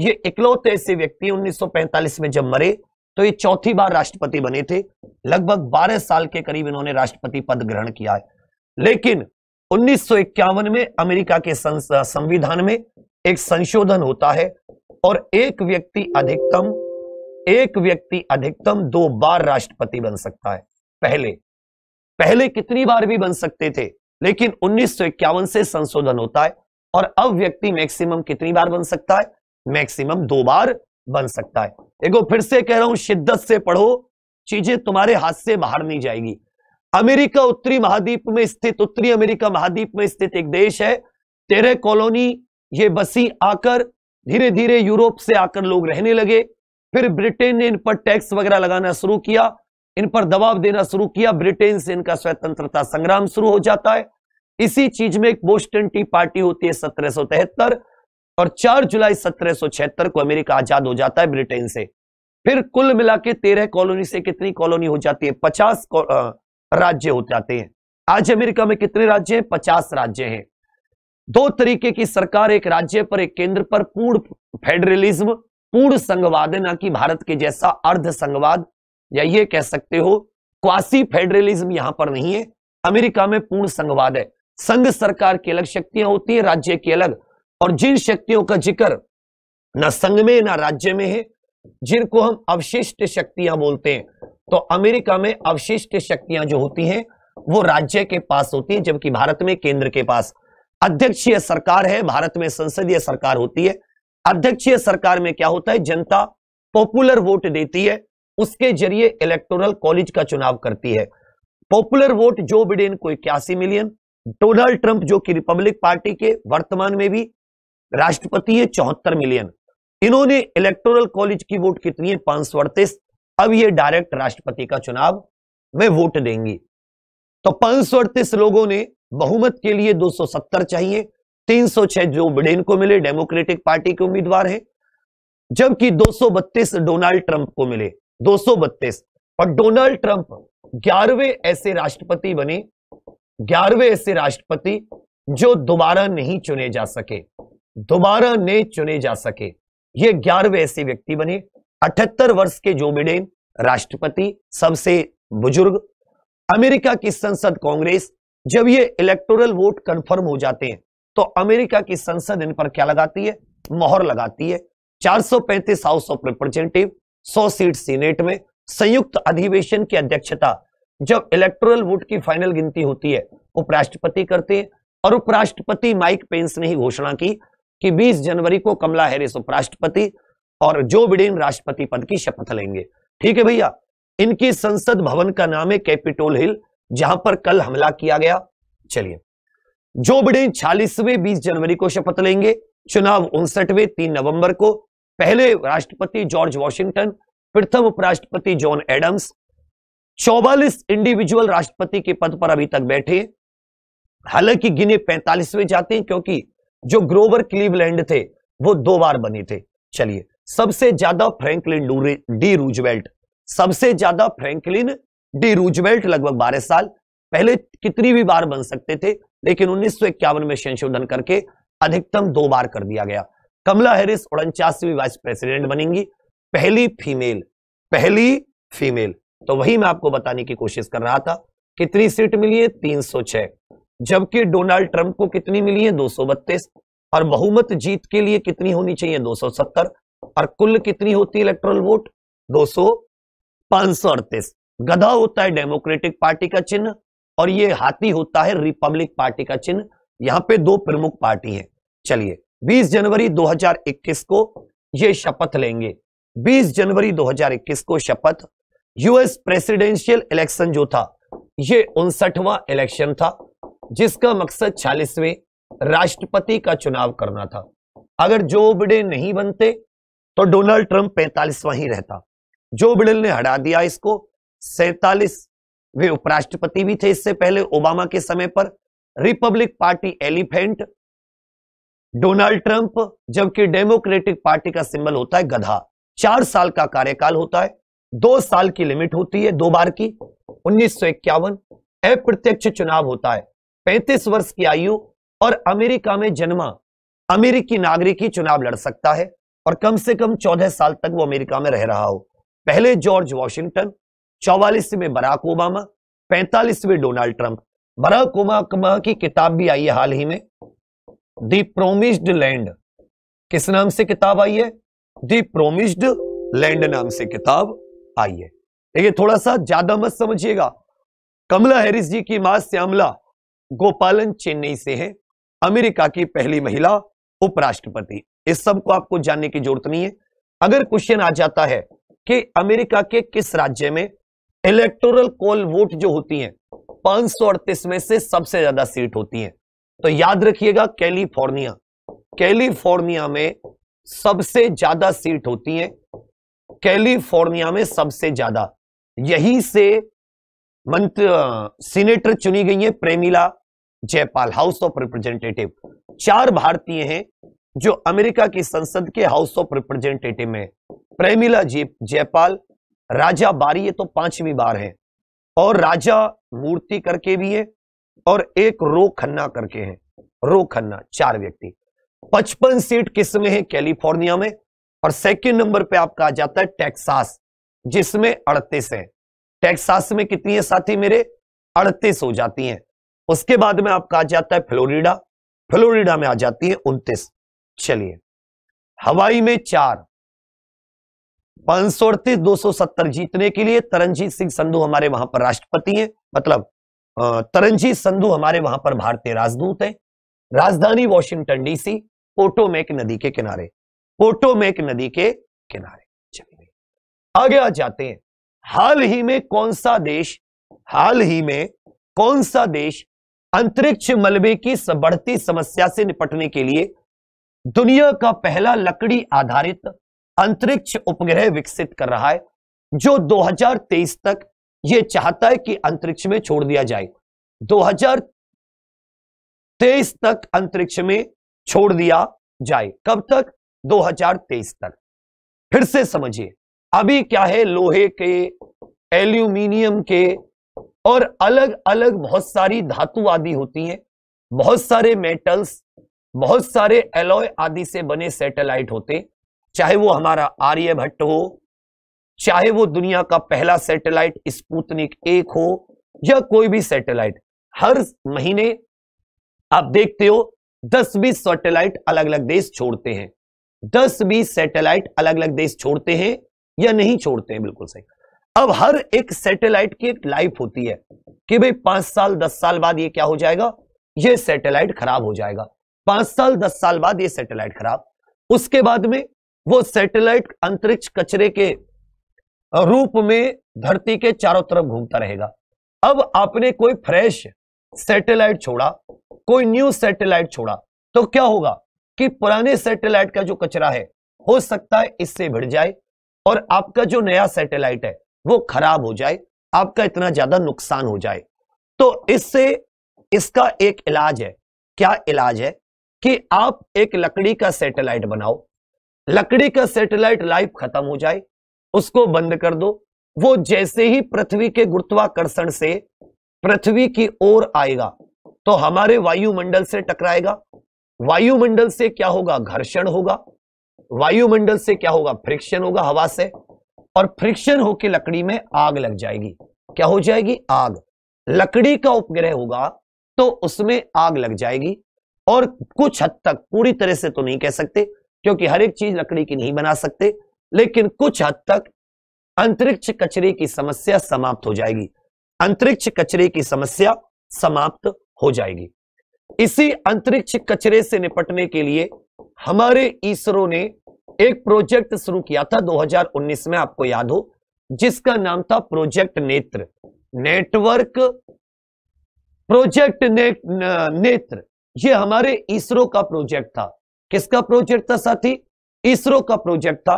ये इकलौते ऐसे व्यक्ति 1945 में जब मरे तो ये चौथी बार राष्ट्रपति बने थे लगभग 12 साल के करीब इन्होंने राष्ट्रपति पद ग्रहण किया है लेकिन 1951 में अमेरिका के संविधान में एक संशोधन होता है और एक व्यक्ति अधिकतम एक व्यक्ति अधिकतम दो बार राष्ट्रपति बन सकता है पहले पहले कितनी बार भी बन सकते थे लेकिन उन्नीस से संशोधन होता है और अब व्यक्ति मैक्सिमम कितनी बार बन सकता है मैक्सिमम दो बार बन सकता है देखो फिर से कह रहा हूं शिद्दत से पढ़ो चीजें तुम्हारे हाथ से बाहर नहीं जाएगी अमेरिका उत्तरी महाद्वीप में स्थित उत्तरी अमेरिका महाद्वीप में स्थित एक देश है तेरे कॉलोनी ये बसी आकर धीरे धीरे यूरोप से आकर लोग रहने लगे फिर ब्रिटेन ने इन पर टैक्स वगैरह लगाना शुरू किया इन पर दबाव देना शुरू किया ब्रिटेन से इनका स्वतंत्रता संग्राम शुरू हो जाता है इसी चीज में एक बोस्टन टी पार्टी होती है सत्रह और 4 जुलाई सत्रह को अमेरिका आजाद हो जाता है ब्रिटेन से फिर कुल मिला के तेरह कॉलोनी से कितनी कॉलोनी हो जाती है पचास राज्य हो जाते हैं आज अमेरिका में कितने राज्य हैं पचास राज्य हैं दो तरीके की सरकार एक राज्य पर एक केंद्र पर पूर्ण फेडरलिज्म पूर्ण संघवाद ना कि भारत के जैसा अर्ध संघवाद या ये कह सकते हो क्वासी फेडरलिज्म यहां पर नहीं है अमेरिका में पूर्ण संघवाद है संघ सरकार की अलग शक्तियां होती हैं राज्य की अलग और जिन शक्तियों का जिक्र ना संघ में ना राज्य में है जिनको हम अवशिष्ट शक्तियां बोलते हैं तो अमेरिका में अवशिष्ट शक्तियां जो होती हैं वो राज्य के पास होती हैं जबकि भारत में केंद्र के पास अध्यक्षीय सरकार है भारत में संसदीय सरकार होती है अध्यक्षीय सरकार में क्या होता है जनता पॉपुलर वोट देती है उसके जरिए इलेक्टोरल कॉलेज का चुनाव करती है पॉपुलर वोट जो बिडेन को इक्यासी मिलियन डोनाल्ड ट्रंप जो कि रिपब्लिक पार्टी के वर्तमान में भी राष्ट्रपति है चौहत्तर मिलियन इन्होंने इलेक्टोरल कॉलेज की वोट कितनी है पांच अब ये डायरेक्ट राष्ट्रपति का चुनाव में वोट देंगी तो पांच लोगों ने बहुमत के लिए 270 चाहिए 306 जो बिडेन को मिले डेमोक्रेटिक पार्टी के उम्मीदवार हैं जबकि 232 डोनाल्ड ट्रंप को मिले 232 और डोनाल्ड ट्रंप ग्यारहवें ऐसे राष्ट्रपति बने ग्यारहवें ऐसे राष्ट्रपति जो दोबारा नहीं चुने जा सके दोबारा नहीं चुने जा सके ये ग्यारहवें ऐसे व्यक्ति बने अठहत्तर वर्ष के जो बिडेन राष्ट्रपति सबसे बुजुर्ग अमेरिका की संसद कांग्रेस जब ये इलेक्टोरल वोट कंफर्म हो जाते हैं तो अमेरिका की संसद इन पर क्या लगाती है मोहर लगाती है 435 house of representative 100 seat senate में संयुक्त अधिवेशन की अध्यक्षता जब इलेक्टोरल वोट की फाइनल गिनती होती है उपराष्ट्रपति करते हैं और उपराष्ट्रपति माइक पेंस ने ही घोषणा की कि 20 जनवरी को कमला हैरिस उपराष्ट्रपति और जो बिडेन राष्ट्रपति पद की शपथ लेंगे ठीक है भैया इनकी संसद भवन का नाम है कैपिटोल हिल जहां पर कल हमला किया गया चलिए जो बिडेन छियालीसवें बीस जनवरी को शपथ लेंगे चुनाव उनसठवें तीन नवंबर को पहले राष्ट्रपति जॉर्ज वॉशिंगटन प्रथम उपराष्ट्रपति जॉन एडम्स चौवालीस इंडिविजुअल राष्ट्रपति के पद पर अभी तक बैठे हालांकि गिने पैंतालीसवें जाते हैं क्योंकि जो ग्रोवर क्लीवलैंड थे वो दो बार बने थे चलिए सबसे ज्यादा फ्रैंकलिन डी रूजवेल्ट सबसे ज्यादा फ्रैंकलिन डी रूजवेल्ट लगभग बारह साल पहले कितनी भी बार बन सकते थे लेकिन उन्नीस में संशोधन करके अधिकतम दो बार कर दिया गया कमला हैरिस उनचासवीं वाइस प्रेसिडेंट बनेंगी पहली फीमेल पहली फीमेल तो वही मैं आपको बताने की कोशिश कर रहा था कितनी सीट मिली है छह जबकि डोनाल्ड ट्रंप को कितनी मिली है दो और बहुमत जीत के लिए कितनी होनी चाहिए 270 और कुल कितनी होती है इलेक्ट्रल वोट दो सौ गधा होता है डेमोक्रेटिक पार्टी का चिन्ह और ये हाथी होता है रिपब्लिक पार्टी का चिन्ह यहां पे दो प्रमुख पार्टी है चलिए 20 जनवरी 2021 को ये शपथ लेंगे 20 जनवरी 2021 को शपथ यूएस प्रेसिडेंशियल इलेक्शन जो था ये उनसठवां इलेक्शन था जिसका मकसद छियालीसवें राष्ट्रपति का चुनाव करना था अगर जो बिड़े नहीं बनते तो डोनाल्ड ट्रंप पैंतालीसवा ही रहता जो बिडल ने हटा दिया इसको सैतालीस वे उपराष्ट्रपति भी थे इससे पहले ओबामा के समय पर republic party elephant Donald Trump जबकि डेमोक्रेटिक पार्टी का सिंबल होता है गधा चार साल का कार्यकाल होता है दो साल की लिमिट होती है दो बार की उन्नीस सौ इक्यावन अप्रत्यक्ष चुनाव होता है पैंतीस वर्ष की आयु और अमेरिका में जन्मा अमेरिकी नागरिक ही चुनाव लड़ सकता है और कम से कम चौदह साल तक वो अमेरिका में रह रहा हो पहले जॉर्ज वॉशिंगटन चौवालीस में बराक ओबामा पैंतालीस में डोनाल्ड ट्रंप बराक ओबामा की किताब भी आई है हाल ही में दी प्रोमिस्ड लैंड किस नाम से किताब आई है दी प्रोमिस्ड लैंड नाम से किताब आई है देखिए थोड़ा सा ज्यादा मत समझिएगा कमला हैरिस जी की मां श्यामला गोपालन चेन्नई से है अमेरिका की पहली महिला उपराष्ट्रपति इस सब को आपको जानने की जरूरत नहीं है अगर क्वेश्चन आ जाता है कि अमेरिका के किस राज्य में इलेक्टोरल कोल वोट जो होती हैं पांच में से सबसे ज्यादा सीट होती हैं तो याद रखिएगा कैलिफोर्निया कैलिफोर्निया में सबसे ज्यादा सीट होती हैं कैलिफोर्निया में सबसे ज्यादा यही से मंत्र सीनेटर चुनी गई है Pramila Jayapal house of representative चार भारतीय हैं जो अमेरिका की संसद के हाउस ऑफ रिप्रेजेंटेटिव में प्रेमिला जयपाल राजा बारी ये तो पांचवी बार है और राजा मूर्ति करके भी है और एक रो खन्ना करके है रो खन्ना चार व्यक्ति पचपन सीट किस में है कैलिफोर्निया में और सेकंड नंबर पे आपका आ जाता है टेक्सास जिसमें अड़तीस है टेक्सास में कितनी है साथी मेरे अड़तीस हो जाती हैं उसके बाद में आपका आ जाता है फ्लोरिडा फ्लोरिडा में आ जाती है उनतीस चलिए हवाई में चार पांच सौ अड़तीस दो सौ सत्तर जीतने के लिए तरनजीत सिंह संधु हमारे वहां पर राष्ट्रपति हैं मतलब तरनजीत संधु हमारे वहां पर भारतीय राजदूत हैं राजधानी वॉशिंगटन डीसी पोटोमेक नदी के किनारे पोटोमेक नदी के किनारे चलिए आगे आ जाते हैं हाल ही में कौन सा देश हाल ही में कौन सा देश अंतरिक्ष मलबे की बढ़ती समस्या से निपटने के लिए दुनिया का पहला लकड़ी आधारित अंतरिक्ष उपग्रह विकसित कर रहा है जो 2023 तक यह चाहता है कि अंतरिक्ष में छोड़ दिया जाए 2023 तक अंतरिक्ष में छोड़ दिया जाए कब तक 2023 तक फिर से समझिए अभी क्या है लोहे के एल्यूमिनियम के और अलग अलग बहुत सारी धातु आदि होती हैं बहुत सारे मेटल्स बहुत सारे एलॉय आदि से बने सैटेलाइट होते चाहे वो हमारा आर्यभट्ट हो चाहे वो दुनिया का पहला सैटेलाइट स्पूतनिक एक हो या कोई भी सैटेलाइट हर महीने आप देखते हो दस बीस सैटेलाइट अलग अलग देश छोड़ते हैं दस बीस सैटेलाइट अलग अलग देश छोड़ते हैं या नहीं छोड़ते हैं बिल्कुल सही अब हर एक सैटेलाइट की एक लाइफ होती है कि भाई पांच साल दस साल बाद ये क्या हो जाएगा ये सैटेलाइट खराब हो जाएगा पांच साल दस साल बाद ये सैटेलाइट खराब उसके बाद में वो सैटेलाइट अंतरिक्ष कचरे के रूप में धरती के चारों तरफ घूमता रहेगा अब आपने कोई फ्रेश सैटेलाइट छोड़ा कोई न्यू सैटेलाइट छोड़ा तो क्या होगा कि पुराने सैटेलाइट का जो कचरा है हो सकता है इससे भिड़ जाए और आपका जो नया सैटेलाइट है वो खराब हो जाए आपका इतना ज्यादा नुकसान हो जाए तो इससे इसका एक इलाज है क्या इलाज है कि आप एक लकड़ी का सैटेलाइट बनाओ लकड़ी का सैटेलाइट लाइफ खत्म हो जाए उसको बंद कर दो वो जैसे ही पृथ्वी के गुरुत्वाकर्षण से पृथ्वी की ओर आएगा तो हमारे वायुमंडल से टकराएगा वायुमंडल से क्या होगा घर्षण होगा वायुमंडल से क्या होगा फ्रिक्शन होगा हवा से और फ्रिक्शन होकर लकड़ी में आग लग जाएगी क्या हो जाएगी आग लकड़ी का उपग्रह होगा तो उसमें आग लग जाएगी और कुछ हद तक पूरी तरह से तो नहीं कह सकते क्योंकि हर एक चीज लकड़ी की नहीं बना सकते लेकिन कुछ हद तक अंतरिक्ष कचरे की समस्या समाप्त हो जाएगी अंतरिक्ष कचरे की समस्या समाप्त हो जाएगी इसी अंतरिक्ष कचरे से निपटने के लिए हमारे इसरो ने एक प्रोजेक्ट शुरू किया था 2019 में आपको याद हो जिसका नाम था प्रोजेक्ट नेत्र नेटवर्क प्रोजेक्ट ने, नेत्र यह हमारे इसरो का प्रोजेक्ट था किसका प्रोजेक्ट था साथी इसरो का प्रोजेक्ट था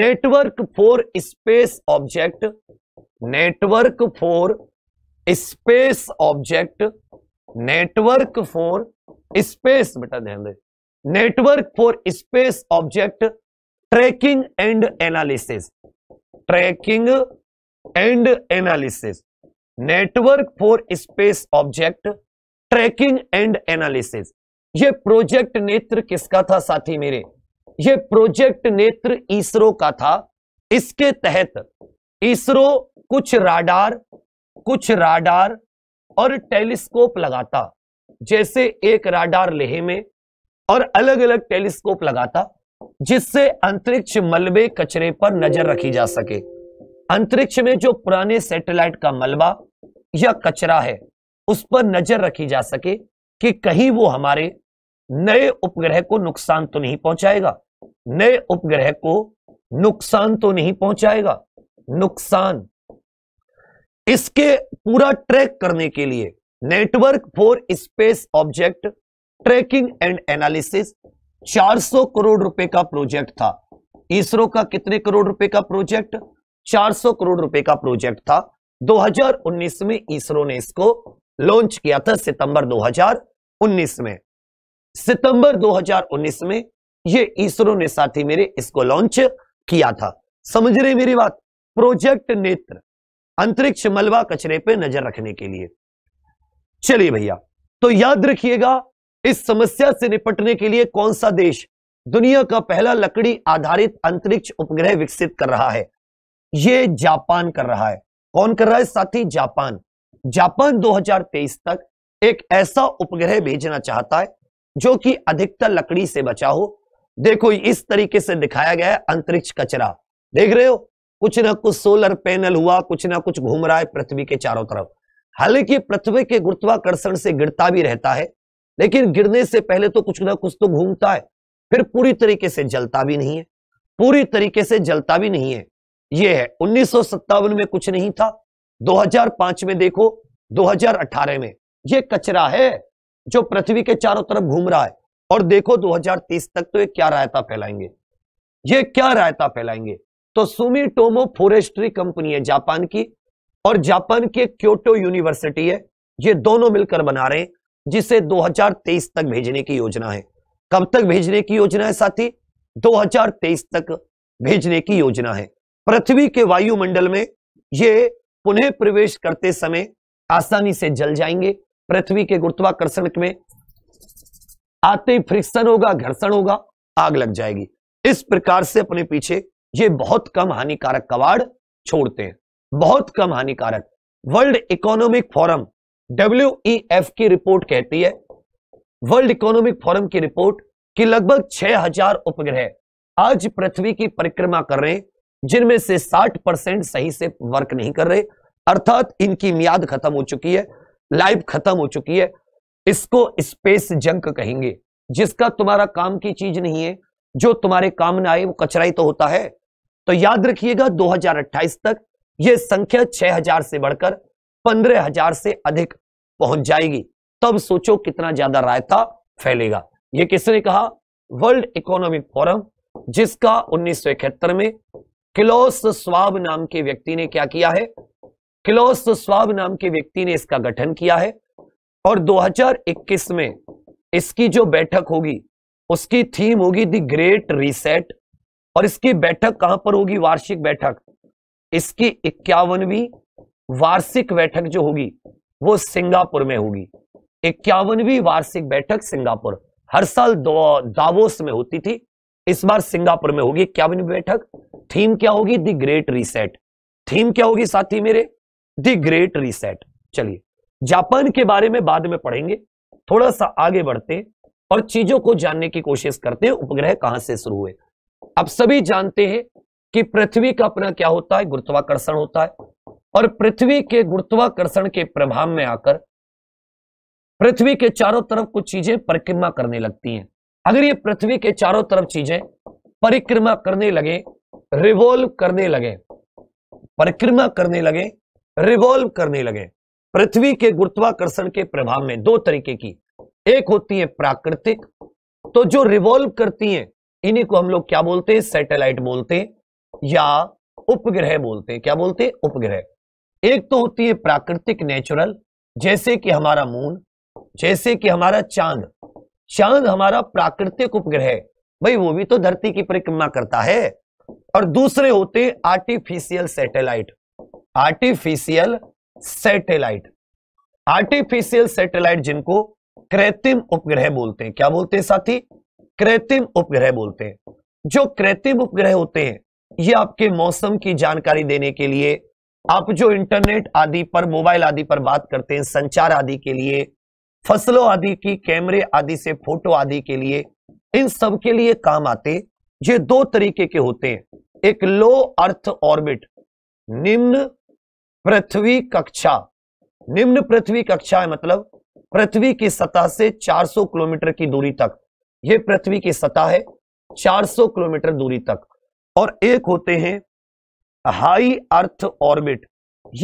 network for space object network for space object network for space बेटा ध्यान दे network for space object tracking and analysis tracking and analysis network for space object tracking and analysis ये प्रोजेक्ट नेत्र किसका था साथी मेरे ये प्रोजेक्ट नेत्र इसरो का था इसके तहत इसरो कुछ राडार कुछ राडार और टेलीस्कोप लगाता जैसे एक राडार लेह में और अलग अलग टेलीस्कोप लगाता जिससे अंतरिक्ष मलबे कचरे पर नजर रखी जा सके अंतरिक्ष में जो पुराने सैटेलाइट का मलबा या कचरा है उस पर नजर रखी जा सके कि कहीं वो हमारे नए उपग्रह को नुकसान तो नहीं पहुंचाएगा नए उपग्रह को नुकसान तो नहीं पहुंचाएगा नुकसान इसके पूरा ट्रैक करने के लिए network for space object tracking and analysis 400 crore रुपए का प्रोजेक्ट था इसरो का कितने करोड़ रुपए का प्रोजेक्ट 400 करोड़ रुपए का प्रोजेक्ट था 2019 में इसरो ने इसको लॉन्च किया था सितंबर 2019 में सितंबर 2019 में ये इसरो ने साथी मेरे इसको लॉन्च किया था समझ रहे मेरी बात प्रोजेक्ट नेत्र अंतरिक्ष मलबा कचरे पे नजर रखने के लिए चलिए भैया तो याद रखिएगा इस समस्या से निपटने के लिए कौन सा देश दुनिया का पहला लकड़ी आधारित अंतरिक्ष उपग्रह विकसित कर रहा है ये जापान कर रहा है कौन कर रहा है साथी जापान जापान 2023 तक एक ऐसा उपग्रह भेजना चाहता है जो कि अधिकतर लकड़ी से बचा हो देखो इस तरीके से दिखाया गया है अंतरिक्ष कचरा देख रहे हो कुछ ना कुछ सोलर पैनल हुआ कुछ ना कुछ घूम रहा है पृथ्वी के चारों तरफ हालांकि पृथ्वी के गुरुत्वाकर्षण से गिरता भी रहता है लेकिन गिरने से पहले तो कुछ ना कुछ तो घूमता है फिर पूरी तरीके से जलता भी नहीं है पूरी तरीके से जलता भी नहीं है यह है उन्नीस में कुछ नहीं था 2005 में देखो 2018 में यह कचरा है जो पृथ्वी के चारों तरफ घूम रहा है और देखो 2030 तक तो ये क्या रायता फैलाएंगे ये क्या रायता फैलाएंगे तो सुमी टोमो फॉरेस्ट्री कंपनी है जापान की और जापान की क्योटो यूनिवर्सिटी है ये दोनों मिलकर बना रहे जिसे 2023 तक भेजने की योजना है कब तक भेजने की योजना है साथी 2023 तक भेजने की योजना है पृथ्वी के वायुमंडल में ये पुनः प्रवेश करते समय आसानी से जल जाएंगे पृथ्वी के गुरुत्वाकर्षण में आते ही फ्रिक्शन होगा घर्षण होगा आग लग जाएगी इस प्रकार से अपने पीछे ये बहुत कम हानिकारक कवाड़ छोड़ते हैं बहुत कम हानिकारक वर्ल्ड इकोनॉमिक फोरम डब्ल्यू की रिपोर्ट कहती है वर्ल्ड इकोनॉमिक फोरम की रिपोर्ट कि लगभग 6000 उपग्रह आज पृथ्वी की परिक्रमा कर रहे हैं जिनमें से 60 परसेंट सही से वर्क नहीं कर रहे अर्थात इनकी मियाद खत्म हो चुकी है लाइफ खत्म हो चुकी है इसको स्पेस जंक कहेंगे जिसका तुम्हारा काम की चीज नहीं है जो तुम्हारे काम में आए वो कचरा ही तो होता है तो याद रखिएगा 2028 तक यह संख्या 6000 से बढ़कर 15000 से अधिक पहुंच जाएगी तब सोचो कितना ज्यादा रायता फैलेगा ये किसने कहा वर्ल्ड इकोनॉमिक फोरम जिसका उन्नीस में क्लोस स्वाब नाम के व्यक्ति ने क्या किया है क्लोस तो स्वाब नाम के व्यक्ति ने इसका गठन किया है और 2021 में इसकी जो बैठक होगी उसकी थीम होगी दी ग्रेट रीसेट और इसकी बैठक कहां पर होगी वार्षिक बैठक इसकी इक्यावनवी वार्षिक बैठक जो होगी वो सिंगापुर में होगी इक्यावनवी वार्षिक बैठक सिंगापुर हर साल दावोस में होती थी इस बार सिंगापुर में होगी इक्यावनवी बैठक थीम क्या होगी दी ग्रेट रीसेट थीम क्या होगी साथी मेरे द ग्रेट रीसेट चलिए जापान के बारे में बाद में पढ़ेंगे थोड़ा सा आगे बढ़ते हैं और चीजों को जानने की कोशिश करते हैं उपग्रह कहां से शुरू हुए आप सभी जानते हैं कि पृथ्वी का अपना क्या होता है गुरुत्वाकर्षण होता है और पृथ्वी के गुरुत्वाकर्षण के प्रभाव में आकर पृथ्वी के चारों तरफ कुछ चीजें परिक्रमा करने लगती हैं अगर ये पृथ्वी के चारों तरफ चीजें परिक्रमा करने लगे रिवॉल्व करने लगे परिक्रमा करने लगे रिवॉल्व करने लगे पृथ्वी के गुरुत्वाकर्षण के प्रभाव में दो तरीके की एक होती है प्राकृतिक तो जो रिवॉल्व करती हैं इन्हीं को हम लोग क्या बोलते हैं सैटेलाइट बोलते हैं या उपग्रह बोलते हैं क्या बोलते हैं उपग्रह एक तो होती है प्राकृतिक नेचुरल जैसे कि हमारा मून जैसे कि हमारा चांद चांद हमारा प्राकृतिक उपग्रह है भाई वो भी तो धरती की परिक्रमा करता है और दूसरे होते artificial satellite artificial satellite artificial satellite जिनको कृत्रिम उपग्रह बोलते हैं क्या बोलते हैं साथी कृत्रिम उपग्रह बोलते हैं जो कृत्रिम उपग्रह होते हैं ये आपके मौसम की जानकारी देने के लिए आप जो इंटरनेट आदि पर मोबाइल आदि पर बात करते हैं संचार आदि के लिए फसलों आदि की कैमरे आदि से फोटो आदि के लिए इन सब के लिए काम आते ये दो तरीके के होते हैं एक लो अर्थ ऑर्बिट निम्न पृथ्वी कक्षा निम्न पृथ्वी कक्षा है मतलब पृथ्वी की सतह से 400 किलोमीटर की दूरी तक यह पृथ्वी की सतह है 400 किलोमीटर दूरी तक और एक होते हैं हाई अर्थ ऑर्बिट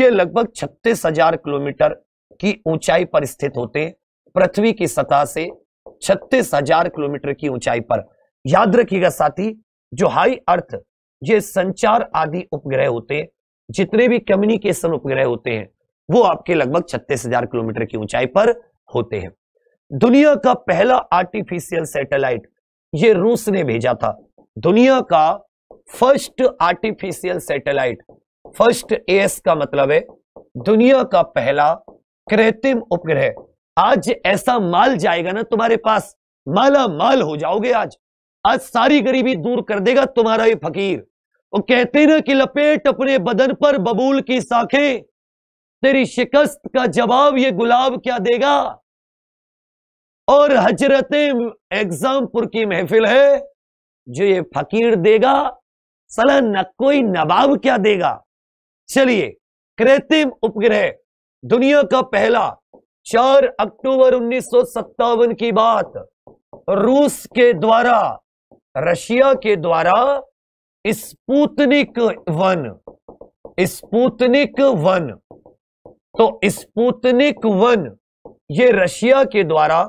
ये लगभग छत्तीस हजार किलोमीटर की ऊंचाई पर स्थित होते हैं पृथ्वी की सतह से छत्तीस हजार किलोमीटर की ऊंचाई पर याद रखिएगा साथी जो हाई अर्थ ये संचार आदि उपग्रह होते हैं जितने भी कम्युनिकेशन उपग्रह होते हैं वो आपके लगभग छत्तीस हजार किलोमीटर की ऊंचाई पर होते हैं दुनिया का पहला आर्टिफिशियल सैटेलाइट ये रूस ने भेजा था दुनिया का first artificial satellite first S का मतलब है दुनिया का पहला कृत्रिम उपग्रह आज ऐसा माल जाएगा ना तुम्हारे पास माला माल हो जाओगे आज आज सारी गरीबी दूर कर देगा तुम्हारा ये फकीर वो कहते ना कि लपेट अपने बदन पर बबूल की साखें तेरी शिकस्त का जवाब ये गुलाब क्या देगा और हजरत एग्जामपुर की महफिल है जो ये फकीर देगा सला न कोई नवाब क्या देगा चलिए कृत्रिम उपग्रह दुनिया का पहला 4 अक्टूबर उन्नीस की बात रूस के द्वारा रशिया के द्वारा स्पूतनिक वन स्पूतनिक वन तो स्पूतनिक वन ये रशिया के द्वारा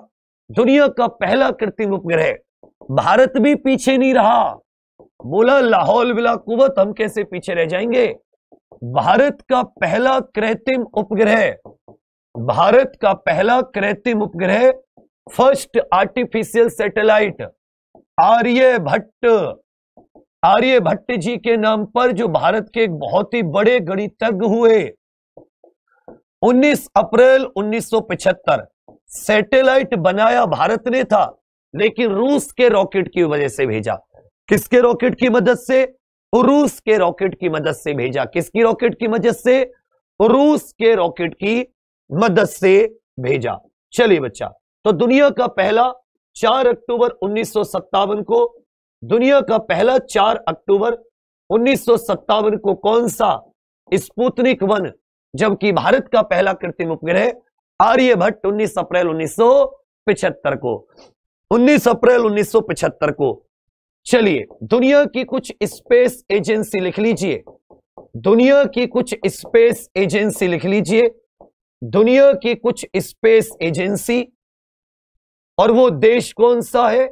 दुनिया का पहला कृत्रिम उपग्रह भारत भी पीछे नहीं रहा बोला लाहौल बिला कुवत हम कैसे पीछे रह जाएंगे भारत का पहला कृत्रिम उपग्रह भारत का पहला कृत्रिम उपग्रह first artificial satellite Aryabhatta Aryabhatta ji के नाम पर जो भारत के एक बहुत ही बड़े गणितज्ञ हुए 19 अप्रैल 1975 सैटेलाइट बनाया भारत ने था लेकिन रूस के रॉकेट की वजह से भेजा किसके रॉकेट की मदद से रूस के रॉकेट की मदद से भेजा किसकी रॉकेट की मदद से रूस के रॉकेट की मदद से भेजा चलिए बच्चा तो दुनिया का पहला 4 अक्टूबर उन्नीस को दुनिया का पहला चार अक्टूबर उन्नीस को कौन सा स्पुतनिक वन जबकि भारत का पहला कृत्रिम उपग्रह आर्यभट्ट 19 अप्रैल 1975 को 19 अप्रैल 1975 को चलिए दुनिया की कुछ स्पेस एजेंसी लिख लीजिए दुनिया की कुछ स्पेस एजेंसी लिख लीजिए दुनिया की कुछ स्पेस एजेंसी और वो देश कौन सा है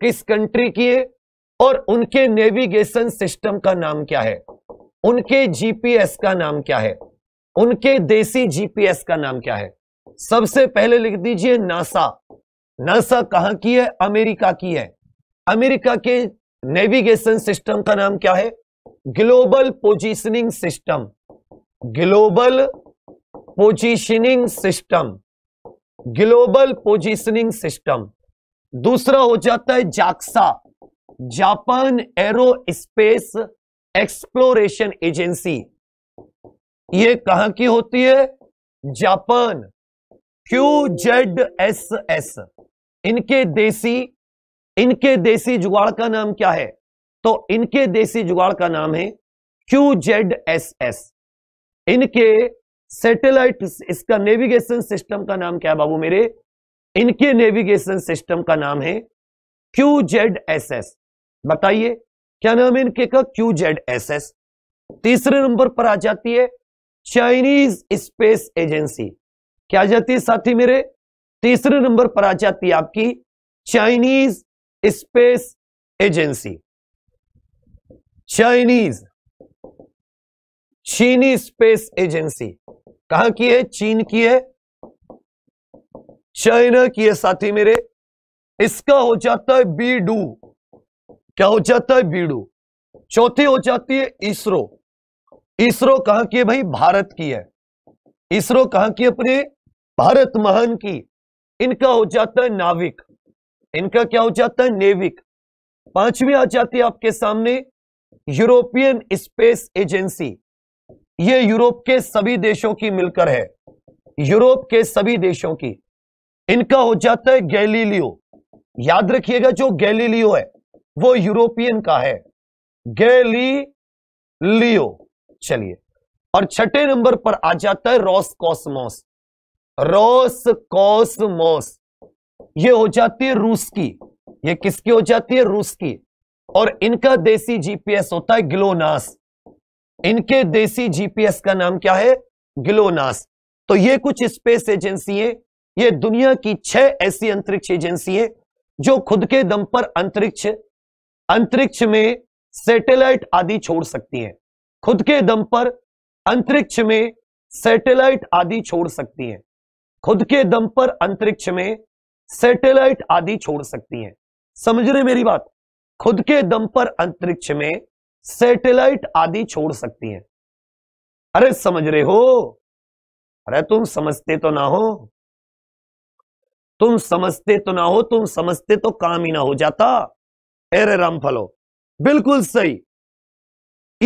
किस कंट्री की है और उनके नेविगेशन सिस्टम का नाम क्या है उनके जीपीएस का नाम क्या है उनके देसी जीपीएस का नाम क्या है सबसे पहले लिख दीजिए नासा नासा कहां की है अमेरिका की है अमेरिका के नेविगेशन सिस्टम का नाम क्या है global positioning system global positioning system global positioning system दूसरा हो जाता है JAXA Japan aerospace exploration agency ये कहां की होती है Japan Q Z S S इनके देसी इनके देसी जुगाड़ का नाम क्या है तो इनके देसी जुगाड़ का नाम है क्यू जेड एस एस इनके सैटेलाइट इसका नेविगेशन सिस्टम का नाम क्या है बाबू मेरे इनके नेविगेशन सिस्टम का नाम है क्यू जेड एस एस बताइए क्या नाम है इनके का क्यू जेड एस एस तीसरे नंबर पर आ जाती है चाइनीज स्पेस एजेंसी क्या आ जाती है साथी मेरे तीसरे नंबर पर आ जाती है आपकी चाइनीज स्पेस एजेंसी चाइनीज चीनी स्पेस एजेंसी कहा की है चीन की है चाइना की है साथी मेरे इसका हो जाता है बी डू क्या हो जाता है बीडू चौथी हो जाती है इसरो इसरो कहां की है भाई भारत की है इसरो कहां की अपने भारत महान की इनका हो जाता है नाविक इनका क्या हो जाता है नेविक पांचवी आ जाती है आपके सामने यूरोपियन स्पेस एजेंसी ये यूरोप के सभी देशों की मिलकर है यूरोप के सभी देशों की इनका हो जाता है गैलीलियो याद रखिएगा जो गैलीलियो है वो यूरोपियन का है गैली लियो चलिए और छठे नंबर पर आ जाता है रॉस कॉस्मोस रॉस कॉस्मोस ये हो जाती है रूस की ये किसकी हो जाती है रूस की और इनका देसी जीपीएस होता है ग्लोनास इनके देसी जीपीएस का नाम क्या है ग्लोनास तो ये कुछ स्पेस एजेंसी है ये दुनिया की छह ऐसी अंतरिक्ष एजेंसी है जो खुद के दम पर अंतरिक्ष अंतरिक्ष में सैटेलाइट आदि छोड़ सकती हैं खुद के दम पर अंतरिक्ष में सैटेलाइट आदि छोड़ सकती हैं खुद के दम पर अंतरिक्ष में सैटेलाइट आदि छोड़ सकती हैं समझ रहे मेरी बात खुद के दम पर अंतरिक्ष में सैटेलाइट आदि छोड़ सकती हैं अरे समझ रहे हो अरे तुम समझते तो ना हो तुम समझते तो ना हो तुम समझते तो काम ही ना हो जाता अरे फलो बिल्कुल सही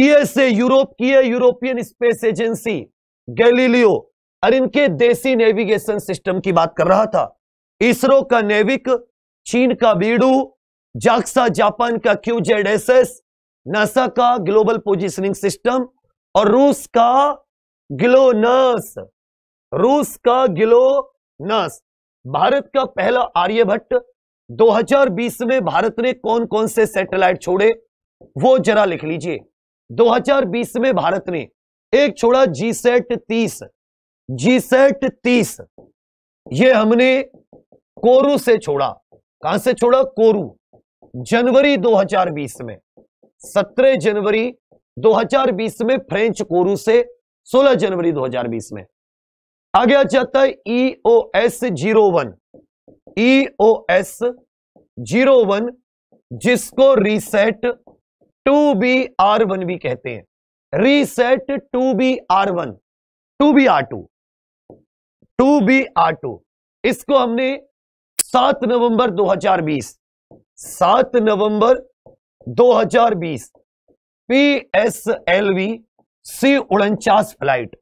ईएसए से यूरोप की है यूरोपियन स्पेस एजेंसी गैलीलियो और इनके देसी नेविगेशन सिस्टम की बात कर रहा था इसरो का नेविक चीन का बीडू जाक्सा जापान का Q Z S S NASA का ग्लोबल पोजिशनिंग सिस्टम और रूस का ग्लोनस रूस का ग्लोनस भारत का पहला आर्यभट्ट 2020 में भारत ने कौन कौन से सैटेलाइट छोड़े वो जरा लिख लीजिए 2020 में भारत ने एक छोड़ा जी सेट तीस जी सेट तीस ये हमने कोरू से छोड़ा कहां से छोड़ा कोरू जनवरी 2020 में 17 जनवरी 2020 में फ्रेंच कोरू से 16 जनवरी 2020 में आगे आ जाता है E e S zero one E e S zero one जिसको RISAT two B R one भी कहते हैं RISAT two B R one two B R two two B R two इसको हमने सात नवंबर 2020 सात नवंबर 2020 पीएसएलवी सी उनचास फ्लाइट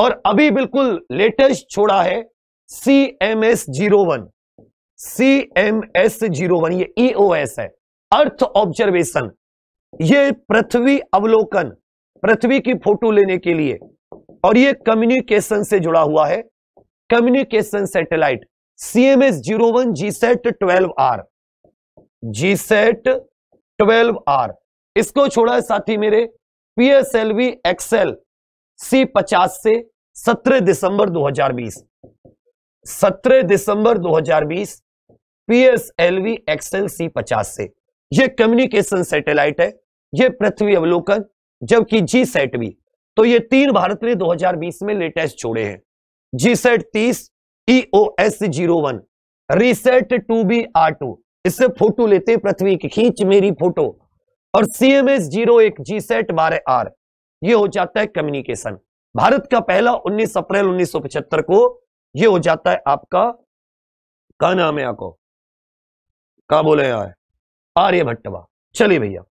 और अभी बिल्कुल लेटेस्ट छोड़ा है C M S zero one C M S zero one ये एस e है अर्थ ऑब्जर्वेशन ये पृथ्वी अवलोकन पृथ्वी की फोटो लेने के लिए और ये कम्युनिकेशन से जुड़ा हुआ है communication satellite CMS zero one G sat twelve R G sat twelve R इसको छोड़ा है साथी मेरे पीएसएलवी एक्सएल सी पचास से 17 दिसंबर 2020 17 दिसंबर 2020 पीएसएलवी एक्सएल सी पचास से यह कम्युनिकेशन सैटेलाइट है यह पृथ्वी अवलोकन जबकि जी सेट भी तो ये तीन भारत ने 2020 में लेटेस्ट छोड़े हैं जी सेट तीस S e zero one RISAT two B R two इससे फोटो लेते पृथ्वी की खींच मेरी फोटो और सीएमएस जीरो एक जी सेट बारह आर ये हो जाता है कम्युनिकेशन भारत का पहला 19 अप्रैल 1975 को ये हो जाता है आपका का नाम है आपको कहा बोले यार आर्यभट्टवा चलिए भैया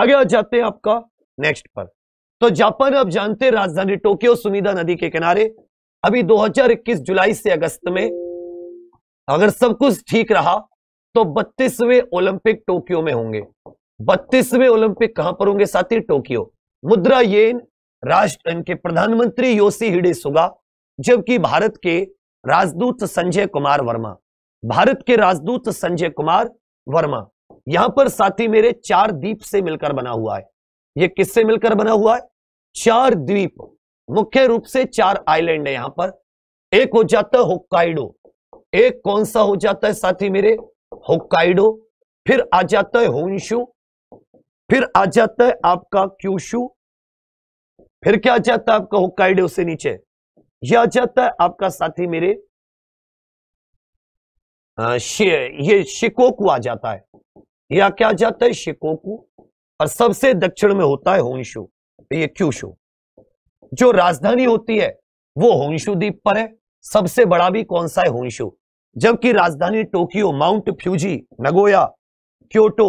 आगे आ जाते हैं आपका नेक्स्ट पर तो जापान आप जानते हैं राजधानी टोक्यो सुमिदा नदी के किनारे अभी 2021 जुलाई से अगस्त में अगर सब कुछ ठीक रहा तो बत्तीसवें ओलंपिक टोक्यो में होंगे बत्तीसवें ओलंपिक कहां पर होंगे साथी टोक्यो मुद्रा येन राष्ट्र के प्रधानमंत्री योशी हिडे सुगा जबकि भारत के राजदूत संजय कुमार वर्मा भारत के राजदूत संजय कुमार वर्मा यहां पर साथी मेरे चार द्वीप से मिलकर बना हुआ है यह किससे मिलकर बना हुआ है चार द्वीप मुख्य रूप से चार आइलैंड है यहां पर एक हो जाता है होक्काइडो एक कौन सा हो जाता है साथी मेरे होक्काइडो फिर आ जाता है होन्शु फिर आ जाता है आपका क्यूशु फिर क्या जाता है आपका होक्काइडो से नीचे यह आ जाता है आपका साथी मेरे ये शिकोकू आ जाता है यह क्या जाता है शिकोकू और सबसे दक्षिण में होता है होंशु तो ये क्यूशु जो राजधानी होती है वो होंशु द्वीप पर है सबसे बड़ा भी कौन सा है होंशु जबकि राजधानी Tokyo Mount Fuji Nagoya Kyoto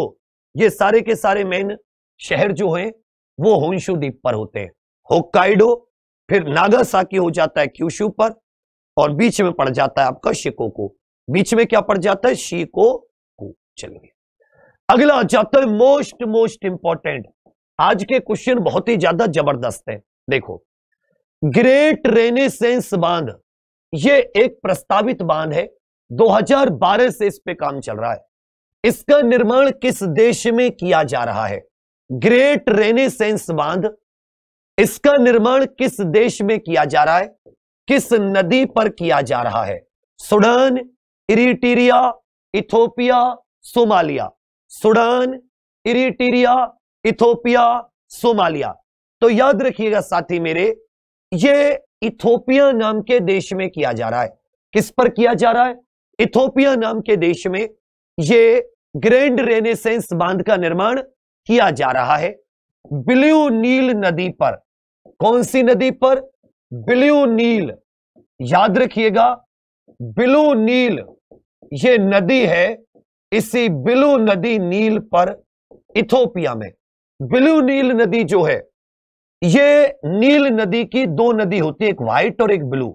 ये सारे के सारे मेन शहर जो हैं वो होंशु द्वीप पर होते हैं होकाइडो फिर नागासाकी हो जाता है क्यूशु पर और बीच में पड़ जाता है आपका शिकोको बीच में क्या पड़ जाता है शिको को चलिए अगला आ जाता है मोस्ट मोस्ट इंपॉर्टेंट आज के क्वेश्चन बहुत ही ज्यादा जबरदस्त है देखो ग्रेट रेनेसेंस बांध ये एक प्रस्तावित बांध है 2012 से इस पे काम चल रहा है इसका निर्माण किस देश में किया जा रहा है ग्रेट रेनेसेंस बांध इसका निर्माण किस देश में किया जा रहा है किस नदी पर किया जा रहा है Sudan Eritrea Ethiopia Somalia Sudan Eritrea Ethiopia Somalia तो याद रखिएगा साथी मेरे ये इथोपिया नाम के देश में किया जा रहा है किस पर किया जा रहा है इथोपिया नाम के देश में ये ग्रैंड रेनेसेंस बांध का निर्माण किया जा रहा है ब्लू नील नदी पर कौन सी नदी पर ब्लू नील याद रखिएगा ब्लू नील ये नदी है इसी ब्लू नदी नील पर इथोपिया में ब्लू नील नदी जो है ये नील नदी की दो नदी होती है एक व्हाइट और एक ब्लू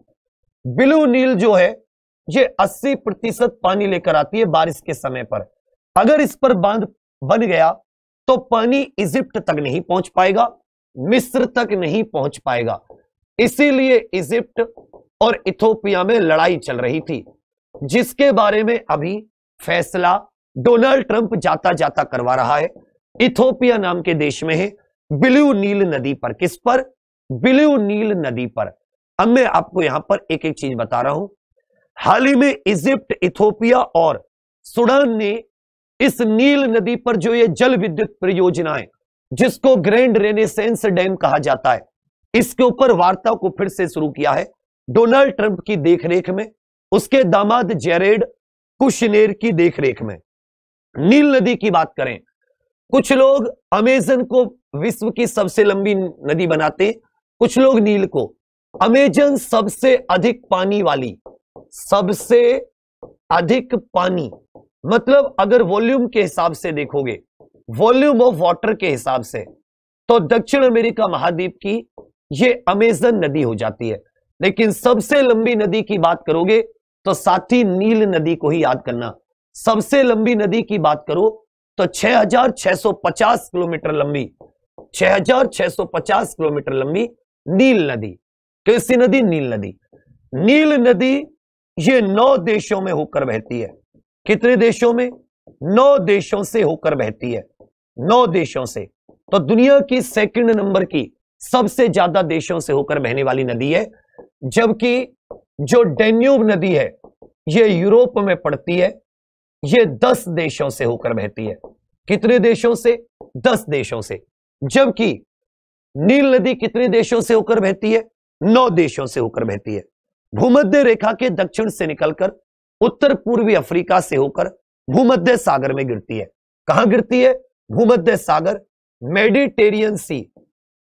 ब्लू नील जो है ये 80 प्रतिशत पानी लेकर आती है बारिश के समय पर अगर इस पर बांध बन गया तो पानी इजिप्ट तक नहीं पहुंच पाएगा मिस्र तक नहीं पहुंच पाएगा इसीलिए इजिप्ट और इथोपिया में लड़ाई चल रही थी जिसके बारे में अभी फैसला डोनाल्ड ट्रंप जाता जाता करवा रहा है इथोपिया नाम के देश में है ब्लू नील नदी पर किस पर ब्लू नील नदी पर अब मैं आपको यहां पर एक एक चीज बता रहा हूं हाल ही में इजिप्ट इथोपिया और सुडान ने इस नील नदी पर जो ये जल विद्युत परियोजनाएं जिसको ग्रैंड रेनेसेंस डैम कहा जाता है इसके ऊपर वार्ता को फिर से शुरू किया है डोनाल्ड ट्रंप की देखरेख में उसके दामाद जेरेड कुशनेर की देखरेख में नील नदी की बात करें कुछ लोग अमेजन को विश्व की सबसे लंबी नदी बनाते कुछ लोग नील को अमेजन सबसे अधिक पानी वाली सबसे अधिक पानी मतलब अगर वॉल्यूम के हिसाब से देखोगे वॉल्यूम ऑफ वाटर के हिसाब से तो दक्षिण अमेरिका महाद्वीप की ये अमेजन नदी हो जाती है लेकिन सबसे लंबी नदी की बात करोगे तो साथी नील नदी को ही याद करना सबसे लंबी नदी की बात करो तो 6,650 किलोमीटर लंबी 6,650 किलोमीटर लंबी नील नदी तो कैसी नदी नील नदी नील नदी ये नौ देशों में होकर बहती है कितने देशों में नौ देशों से होकर बहती है नौ देशों से तो दुनिया की सेकंड नंबर की सबसे ज्यादा देशों से होकर बहने वाली नदी है जबकि जो डेन्यूब नदी है यह यूरोप में पड़ती है यह दस देशों से होकर बहती है कितने देशों से दस देशों से जबकि नील नदी कितने देशों से होकर बहती है नौ देशों से होकर बहती है भूमध्य रेखा के दक्षिण से निकलकर उत्तर पूर्वी अफ्रीका से होकर भूमध्य सागर में गिरती है कहां गिरती है भूमध्य सागर मेडिटेरियन सी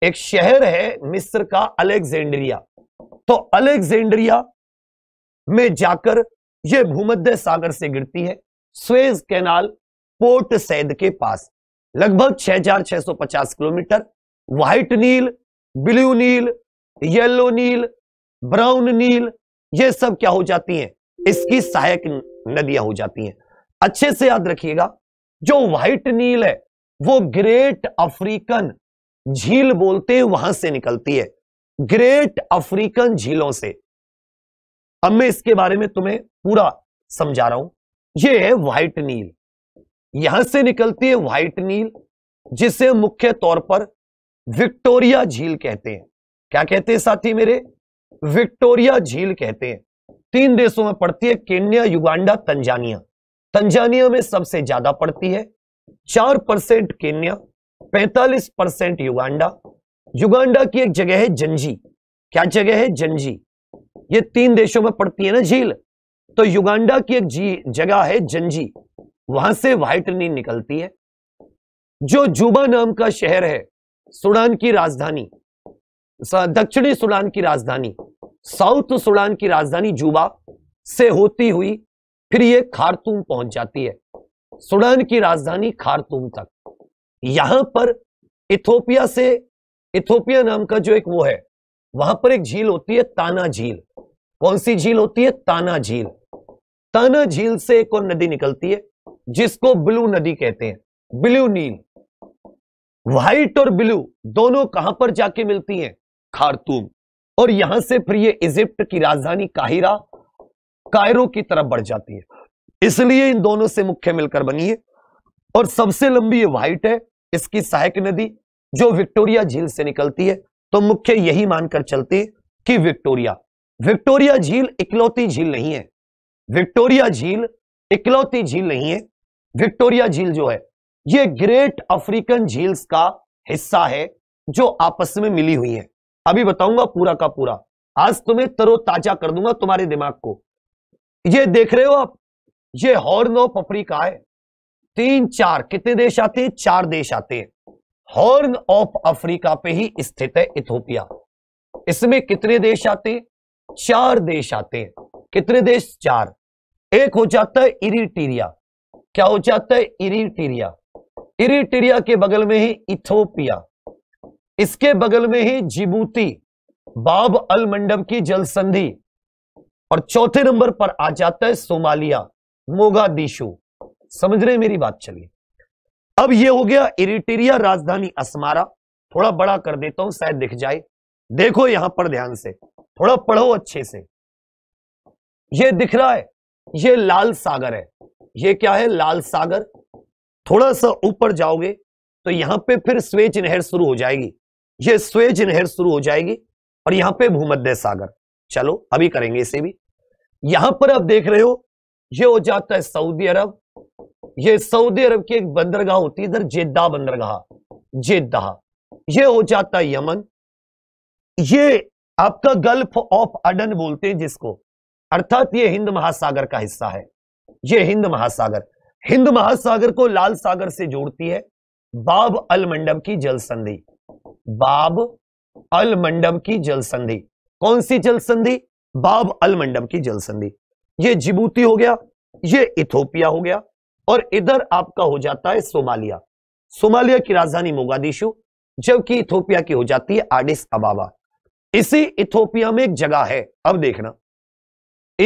एक शहर है मिस्र का अलेक्जेंड्रिया तो अलेक्जेंड्रिया में जाकर यह भूमध्य सागर से गिरती है स्वेज कैनाल पोर्ट सैद के पास लगभग 6650 kilometre white Nile blue Nile yellow Nile brown Nile ये सब क्या हो जाती हैं इसकी सहायक नदियां हो जाती हैं अच्छे से याद रखिएगा जो व्हाइट नील है वो ग्रेट अफ्रीकन झील बोलते हैं वहां से निकलती है ग्रेट अफ्रीकन झीलों से अब मैं इसके बारे में तुम्हें पूरा समझा रहा हूं यह है व्हाइट नील यहां से निकलती है व्हाइट नील जिसे मुख्य तौर पर विक्टोरिया झील कहते हैं क्या कहते हैं साथी मेरे विक्टोरिया झील कहते हैं तीन देशों में पड़ती है केन्या युगांडा तंजानिया तंजानिया में सबसे ज्यादा पड़ती है चार परसेंट केन्या पैंतालीस परसेंट युगांडा युगांडा की एक जगह है जंजी क्या जगह है जंजी ये तीन देशों में पड़ती है ना झील तो युगांडा की एक जगह है जंजी वहां से व्हाइट नील निकलती है जो जुबा नाम का शहर है सुडान की राजधानी दक्षिणी सुडान की राजधानी साउथ सुडान की राजधानी जुबा से होती हुई फिर ये खारतूम पहुंच जाती है सुडान की राजधानी खारतूम तक यहां पर इथोपिया से इथोपिया नाम का जो एक वो है वहां पर एक झील होती है ताना झील कौन सी झील होती है ताना झील ताना झील से एक और नदी निकलती है जिसको ब्लू नदी कहते हैं ब्लू नील व्हाइट और ब्लू दोनों कहां पर जाके मिलती हैं खारतूम और यहां से फिर ये इजिप्ट की राजधानी काहिरा कायरो की तरफ बढ़ जाती है इसलिए इन दोनों से मुख्य मिलकर बनी है और सबसे लंबी व्हाइट है इसकी सहायक नदी जो विक्टोरिया झील से निकलती है तो मुख्य यही मानकर चलते कि विक्टोरिया विक्टोरिया झील इकलौती झील नहीं है विक्टोरिया झील इकलौती झील नहीं है विक्टोरिया झील जो है ये ग्रेट अफ्रीकन झील का हिस्सा है जो आपस में मिली हुई है अभी बताऊंगा पूरा का पूरा आज तुम्हें तरोताजा कर दूंगा तुम्हारे दिमाग को ये देख रहे हो आप ये हॉर्न ऑफ अफ्रीका है तीन चार कितने देश आते हैं चार देश आते हैं हॉर्न ऑफ अफ्रीका पे ही स्थित है इथोपिया इसमें कितने देश आते हैं चार देश आते हैं कितने देश चार एक हो जाता है इरिटीरिया क्या हो जाता है इरिटीरिया इरिटीरिया के बगल में ही इथोपिया इसके बगल में ही जिबूती बाब अल मंडप की जल संधि और चौथे नंबर पर आ जाता है सोमालिया मोगादिशु समझ रहे मेरी बात चलिए अब ये हो गया इरिटेरिया राजधानी असमारा थोड़ा बड़ा कर देता हूं शायद दिख जाए देखो यहां पर ध्यान से थोड़ा पढ़ो अच्छे से ये दिख रहा है ये लाल सागर है ये क्या है लाल सागर थोड़ा सा ऊपर जाओगे तो यहां पे फिर स्वेज नहर शुरू हो जाएगी ये स्वेज नहर शुरू हो जाएगी और यहां पे भूमध्य सागर चलो अभी करेंगे इसे भी यहां पर आप देख रहे हो ये हो जाता है सऊदी अरब ये सऊदी अरब की एक बंदरगाह होती है इधर जेद्दा बंदरगाह जेद्दा ये हो जाता है यमन ये आपका गल्फ ऑफ अडन बोलते हैं जिसको अर्थात ये हिंद महासागर का हिस्सा है ये हिंद महासागर हिंद महासागर को लाल सागर से जोड़ती है बाब अल मंडप की जल संधि बाब अल मंडप की जल संधि कौन सी जल संधि बाब अल मंडप की जल संधि ये जिबूती हो गया ये इथोपिया हो गया और इधर आपका हो जाता है सोमालिया सोमालिया की राजधानी मोगादिशु जबकि इथोपिया की हो जाती है आडिस अबाबा इसी इथोपिया में एक जगह है अब देखना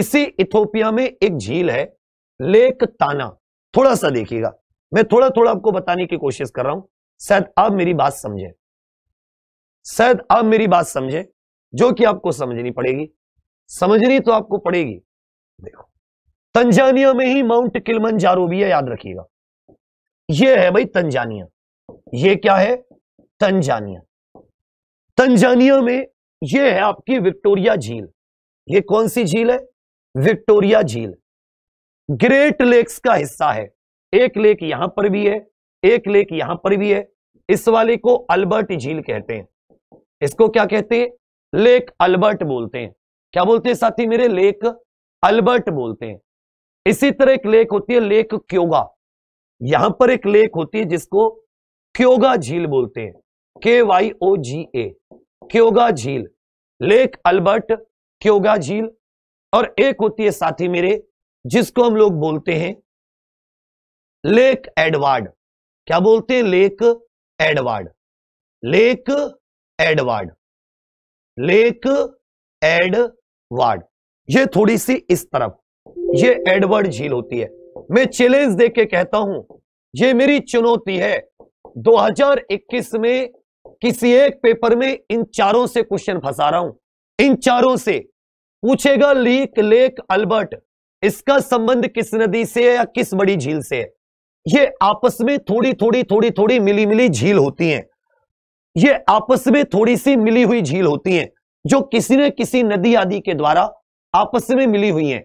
इसी इथोपिया में एक झील है लेक ताना थोड़ा सा देखिएगा मैं थोड़ा थोड़ा आपको बताने की कोशिश कर रहा हूं शायद आप मेरी बात समझे शायद आप मेरी बात समझे जो कि आपको समझनी पड़ेगी समझनी तो आपको पड़ेगी देखो तंजानिया में ही माउंट किलमन भी है याद रखिएगा ये है भाई तंजानिया ये क्या है तंजानिया तंजानिया में ये है आपकी विक्टोरिया झील ये कौन सी झील है विक्टोरिया झील ग्रेट लेक्स का हिस्सा है एक लेक यहां पर भी है एक लेक यहां पर भी है इस वाले को अल्बर्ट झील कहते हैं इसको क्या कहते हैं लेक अल्बर्ट बोलते हैं क्या बोलते हैं साथी मेरे लेक अल्बर्ट बोलते हैं इसी तरह एक लेक होती है लेक क्योगा यहां पर एक लेक होती है जिसको क्योगा झील बोलते हैं के वाई ओ जी ए क्योगा झील लेक अल्बर्ट क्योगा झील और एक होती है साथी मेरे जिसको हम लोग बोलते हैं लेक एडवार्ड क्या बोलते हैं lake Edward lake Edward lake Edward ये थोड़ी सी इस तरफ ये एडवर्ड झील होती है मैं चैलेंज दे के कहता हूं ये मेरी चुनौती है 2021 में किसी एक पेपर में इन चारों से क्वेश्चन फंसा रहा हूं इन चारों से पूछेगा लीक लेक अल्बर्ट इसका संबंध किस नदी से है या किस बड़ी झील से है ये आपस में थोड़ी थोड़ी थोड़ी थोड़ी मिली मिली झील होती हैं ये आपस में थोड़ी सी मिली हुई झील होती हैं जो किसी न किसी नदी आदि के द्वारा आपस में मिली हुई हैं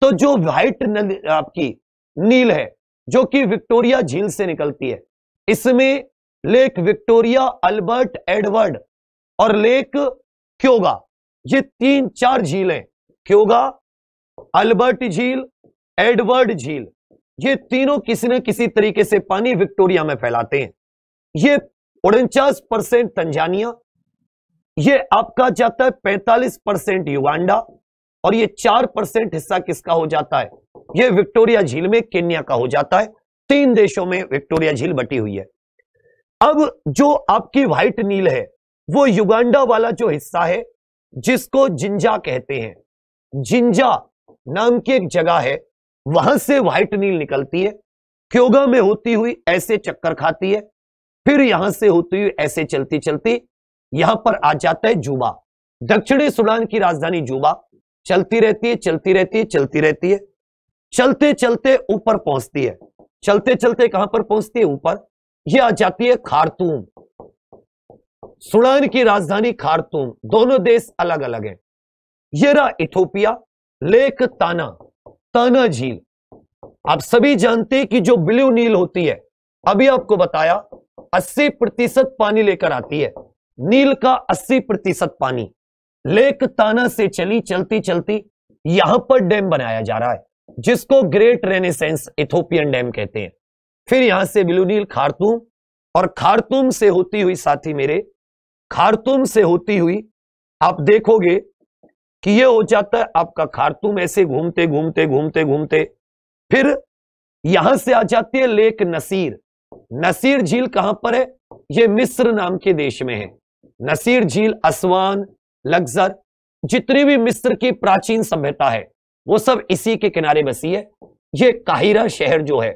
तो जो व्हाइट नदी आपकी नील है जो कि विक्टोरिया झील से निकलती है इसमें लेक विक्टोरिया अल्बर्ट एडवर्ड और लेक क्योगा ये तीन चार है क्योगा अल्बर्ट झील एडवर्ड झील ये तीनों किसी न किसी तरीके से पानी विक्टोरिया में फैलाते हैं ये उनचास परसेंट तंजानिया ये आपका जाता है 45 परसेंट युगांडा और ये चार परसेंट हिस्सा किसका हो जाता है ये विक्टोरिया झील में केन्या का हो जाता है तीन देशों में विक्टोरिया झील बटी हुई है अब जो आपकी व्हाइट नील है वो युगांडा वाला जो हिस्सा है जिसको जिंजा कहते हैं जिंजा नाम की एक जगह है वहां से व्हाइट नील निकलती है क्योगा में होती हुई ऐसे चक्कर खाती है फिर यहां से होती हुई ऐसे चलती चलती यहां पर आ जाता है जूबा दक्षिणी सुडान की राजधानी जूबा चलती रहती है चलती रहती है चलती रहती है चलते चलते ऊपर पहुंचती है चलते चलते कहां पर पहुंचती है ऊपर ये आ जाती है खारतूम सुडान की राजधानी खारतूम दोनों देश अलग अलग हैं ये रहा इथोपिया लेक ताना ताना झील आप सभी जानते हैं कि जो ब्लू नील होती है अभी आपको बताया 80 प्रतिशत पानी लेकर आती है नील का 80 प्रतिशत पानी लेक ताना से चली चलती चलती यहां पर डैम बनाया जा रहा है जिसको ग्रेट रेनेसेंस इथोपियन डैम कहते हैं फिर यहां से बिलुनील खारतूम और खारतूम से होती हुई साथी मेरे खारतूम से होती हुई आप देखोगे कि यह हो जाता है आपका खारतूम ऐसे घूमते घूमते घूमते घूमते फिर यहां से आ जाती है लेक नसीर नसीर झील कहां पर है ये मिस्र नाम के देश में है नसीर झील असवान लग्जर जितनी भी मिस्र की प्राचीन सभ्यता है वो सब इसी के किनारे बसी है ये काहिरा शहर जो है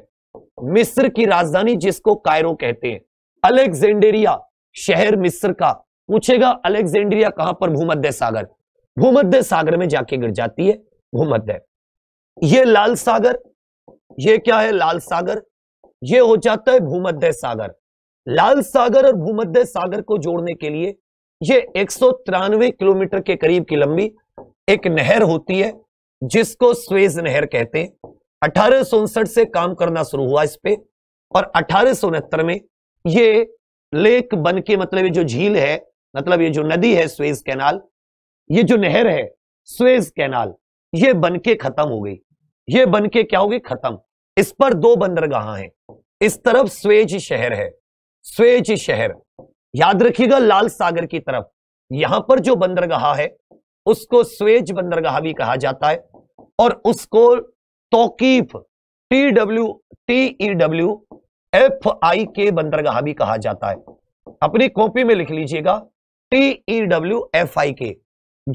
मिस्र की राजधानी जिसको कायरो कहते हैं अलेक्जेंडेरिया शहर मिस्र का पूछेगा अलेक्जेंडेरिया कहां पर भूमध्य सागर भूमध्य सागर में जाके गिर जाती है भूमध्य ये लाल सागर ये क्या है लाल सागर ये हो जाता है भूमध्य सागर लाल सागर और भूमध्य सागर को जोड़ने के लिए ये एक किलोमीटर के करीब की लंबी एक नहर होती है जिसको स्वेज नहर कहते हैं अठारह से काम करना शुरू हुआ इस पे और अठारह में ये लेक बन के मतलब ये जो झील है मतलब ये जो नदी है स्वेज कैनाल ये जो नहर है स्वेज कैनाल ये बन के खत्म हो गई ये बन के क्या हो गई खत्म इस पर दो बंदरगाह हैं इस तरफ स्वेज शहर है स्वेज शहर याद रखिएगा लाल सागर की तरफ यहां पर जो बंदरगाह है उसको स्वेज बंदरगाह भी कहा जाता है और उसको तोकीफ T W T E W F I के बंदरगाह भी कहा जाता है अपनी कॉपी में लिख लीजिएगा टीई डब्ल्यू एफ आई के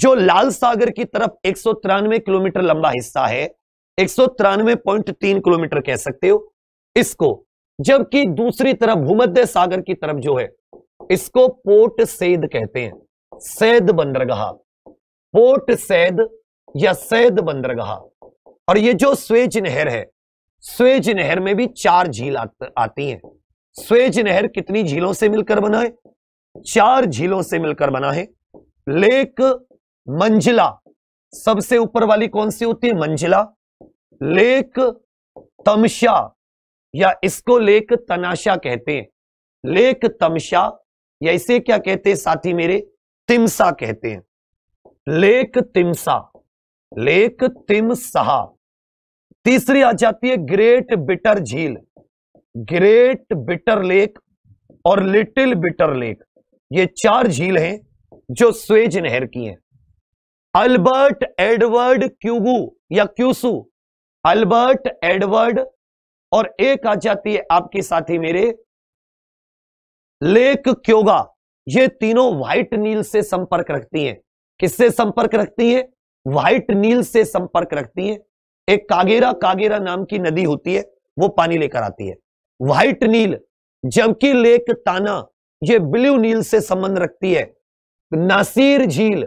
जो लाल सागर की तरफ एक किलोमीटर लंबा हिस्सा है एक किलोमीटर कह सकते हो इसको जबकि दूसरी तरफ भूमध्य सागर की तरफ जो है इसको पोर्ट सैद कहते हैं सैद बंदरगाह पोर्ट सैद या सैद बंदरगाह और ये जो स्वेज नहर है स्वेज नहर में भी चार झील आती हैं स्वेज नहर कितनी झीलों से मिलकर बना है चार झीलों से मिलकर बना है लेक मंजिला सबसे ऊपर वाली कौन सी होती है मंजिला लेक तमशा या इसको लेक तनाशा कहते हैं लेक तमशा या इसे क्या कहते हैं साथी मेरे तिमसा कहते हैं लेक तिमसा लेक तिमसहा तीसरी आ जाती है ग्रेट बिटर झील ग्रेट बिटर लेक और लिटिल बिटर लेक ये चार झील हैं जो स्वेज नहर की हैं अल्बर्ट एडवर्ड क्यूगू या क्यूसू अल्बर्ट एडवर्ड और एक आ जाती है आपके साथी मेरे लेक क्योगा ये तीनों व्हाइट नील से संपर्क रखती हैं किससे संपर्क रखती हैं व्हाइट नील से संपर्क रखती हैं एक कागेरा कागेरा नाम की नदी होती है वो पानी लेकर आती है व्हाइट नील जबकि लेक ताना ये ब्लू नील से संबंध रखती है नासिर झील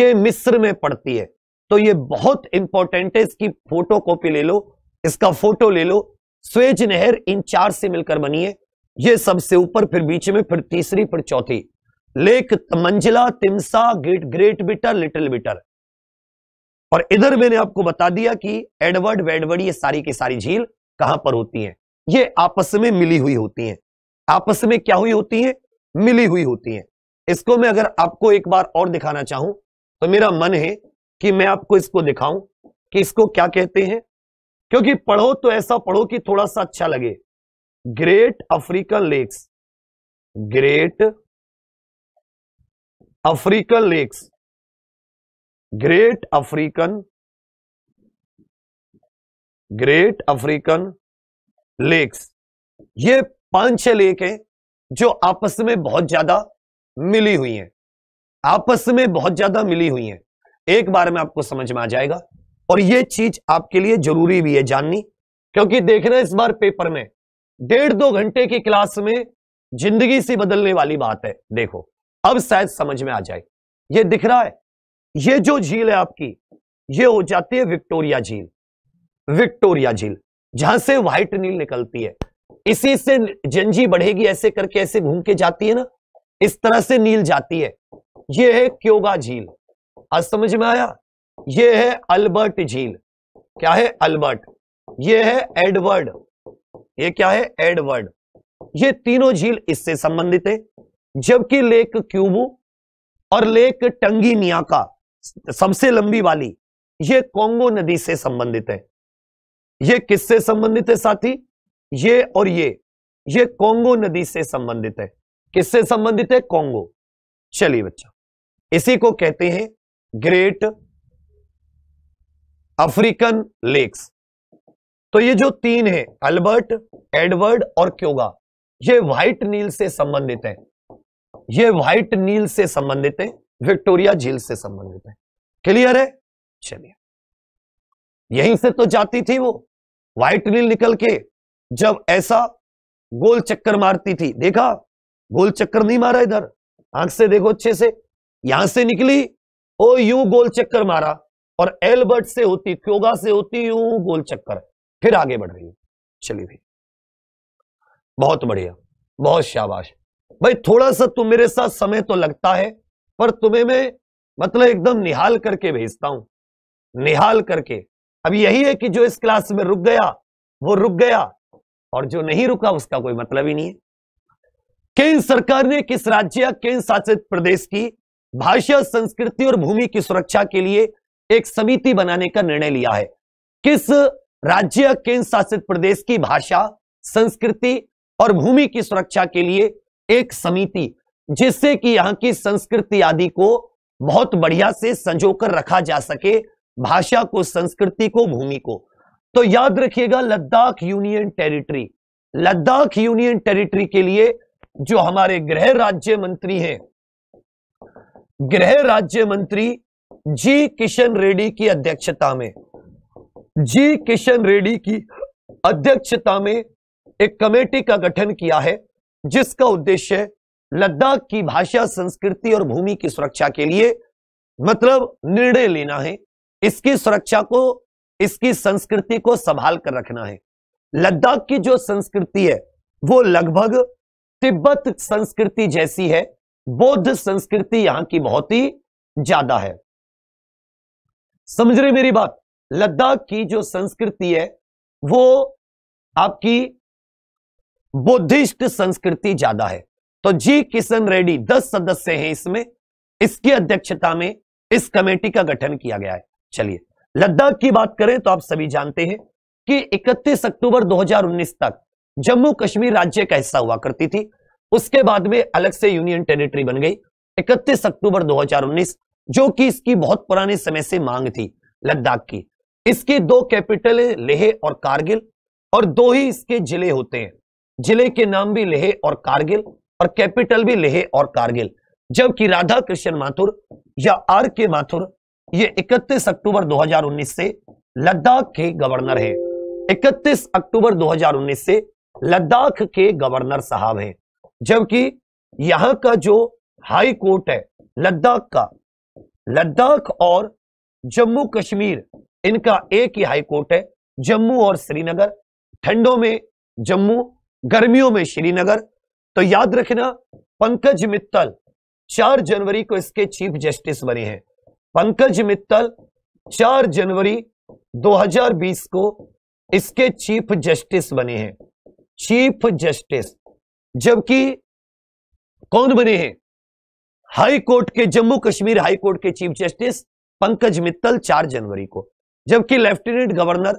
ये मिस्र में पड़ती है तो ये बहुत इंपॉर्टेंट है इसकी फोटो कॉपी ले लो इसका फोटो ले लो स्वेज नहर इन चार से मिलकर बनी है ये सबसे ऊपर फिर बीच में फिर तीसरी फिर चौथी lake Manzala Timsah great great bitter little bitter और इधर मैंने आपको बता दिया कि एडवर्ड वेडवर्ड ये सारी की सारी झील कहां पर होती हैं ये आपस में मिली हुई होती हैं आपस में क्या हुई होती हैं मिली हुई होती हैं इसको मैं अगर आपको एक बार और दिखाना चाहूं तो मेरा मन है कि मैं आपको इसको दिखाऊं कि इसको क्या कहते हैं क्योंकि पढ़ो तो ऐसा पढ़ो कि थोड़ा सा अच्छा लगे great African lakes great African lakes great African great African lakes ये पांच छह लेक हैं जो आपस में बहुत ज्यादा मिली हुई हैं आपस में बहुत ज्यादा मिली हुई हैं एक बार में आपको समझ में आ जाएगा और ये चीज आपके लिए जरूरी भी है जाननी क्योंकि देखना इस बार पेपर में डेढ़ दो घंटे की क्लास में जिंदगी से बदलने वाली बात है देखो अब शायद समझ में आ जाए ये दिख रहा है ये जो झील है आपकी ये हो जाती है विक्टोरिया झील विक्टोरिया झील जहां से व्हाइट नील निकलती है इसी से जंजी बढ़ेगी ऐसे करके ऐसे घूम के जाती है ना इस तरह से नील जाती है ये है क्योगा झील आज समझ में आया ये है अल्बर्ट झील क्या है अल्बर्ट ये है एडवर्ड ये क्या है एडवर्ड ये तीनों झील इससे संबंधित है जबकि लेक क्यूबू और लेक टंगीनिया का सबसे लंबी वाली ये कोंगो नदी से संबंधित है ये किससे संबंधित है साथी ये और ये ये कोंगो नदी से संबंधित है किससे संबंधित है कोंगो चलिए बच्चा इसी को कहते हैं ग्रेट अफ्रीकन लेक्स तो ये जो तीन है अल्बर्ट एडवर्ड और क्योगा ये व्हाइट नील से संबंधित है ये व्हाइट नील से संबंधित है विक्टोरिया झील से संबंधित है क्लियर है चलिए यहीं से तो जाती थी वो व्हाइट नील निकल के जब ऐसा गोल चक्कर मारती थी देखा गोल चक्कर नहीं मारा इधर आंख से देखो अच्छे से यहां से निकली ओ यू गोल चक्कर मारा और एल्बर्ट से होती क्योगा से होती यू गोल चक्कर फिर आगे बढ़ रही है चलिए भाई बहुत बढ़िया बहुत शाबाश भाई थोड़ा सा तुम तो मेरे साथ समय तो लगता है पर तुम्हें मैं मतलब एकदम निहाल करके भेजता हूं निहाल करके अब यही है कि जो इस क्लास में रुक गया वो रुक गया और जो नहीं रुका उसका कोई मतलब ही नहीं है केंद्र सरकार ने किस राज्य या केंद्र शासित प्रदेश की भाषा संस्कृति और भूमि की सुरक्षा के लिए एक समिति बनाने का निर्णय लिया है किस राज्य केंद्र शासित प्रदेश की भाषा संस्कृति और भूमि की सुरक्षा के लिए एक समिति जिससे कि यहाँ की संस्कृति आदि को बहुत बढ़िया से संजोकर रखा जा सके भाषा को संस्कृति को भूमि को तो याद रखिएगा Ladakh union territory Ladakh union territory के लिए जो हमारे गृह राज्य मंत्री हैं गृह राज्य मंत्री जी किशन रेड्डी की अध्यक्षता में जी किशन रेड्डी की अध्यक्षता में एक कमेटी का गठन किया है जिसका उद्देश्य लद्दाख की भाषा संस्कृति और भूमि की सुरक्षा के लिए मतलब निर्णय लेना है इसकी सुरक्षा को इसकी संस्कृति को संभाल कर रखना है लद्दाख की जो संस्कृति है वो लगभग तिब्बत संस्कृति जैसी है बौद्ध संस्कृति यहां की बहुत ही ज्यादा है समझ रहे मेरी बात लद्दाख की जो संस्कृति है वो आपकी बौद्धिस्ट संस्कृति ज्यादा है तो जी किशन रेड्डी दस सदस्य हैं इसमें इसकी अध्यक्षता में इस कमेटी का गठन किया गया है चलिए लद्दाख की बात करें तो आप सभी जानते हैं कि 31 अक्टूबर 2019 तक जम्मू कश्मीर राज्य का हिस्सा हुआ करती थी उसके बाद में अलग से यूनियन टेरिटरी बन गई 31 अक्टूबर 2019 जो कि इसकी बहुत पुराने समय से मांग थी लद्दाख की इसके दो कैपिटल है लेह और कारगिल और दो ही इसके जिले होते हैं जिले के नाम भी लेह और कारगिल और कैपिटल भी लेह और कारगिल जबकि राधा कृष्ण माथुर या आर के माथुर ये 31 अक्टूबर 2019 से लद्दाख के गवर्नर हैं 31 अक्टूबर 2019 से लद्दाख के गवर्नर साहब हैं जबकि यहां का जो हाई कोर्ट है लद्दाख का लद्दाख और जम्मू कश्मीर इनका एक ही हाई कोर्ट है जम्मू और श्रीनगर ठंडों में जम्मू गर्मियों में श्रीनगर तो याद रखना पंकज मित्तल चार जनवरी को इसके चीफ जस्टिस बने हैं पंकज मित्तल चार जनवरी 2020 को इसके चीफ जस्टिस बने हैं चीफ जस्टिस जबकि कौन बने हैं हाई कोर्ट के जम्मू कश्मीर हाई कोर्ट के चीफ जस्टिस पंकज मित्तल 4 जनवरी को जबकि lieutenant governor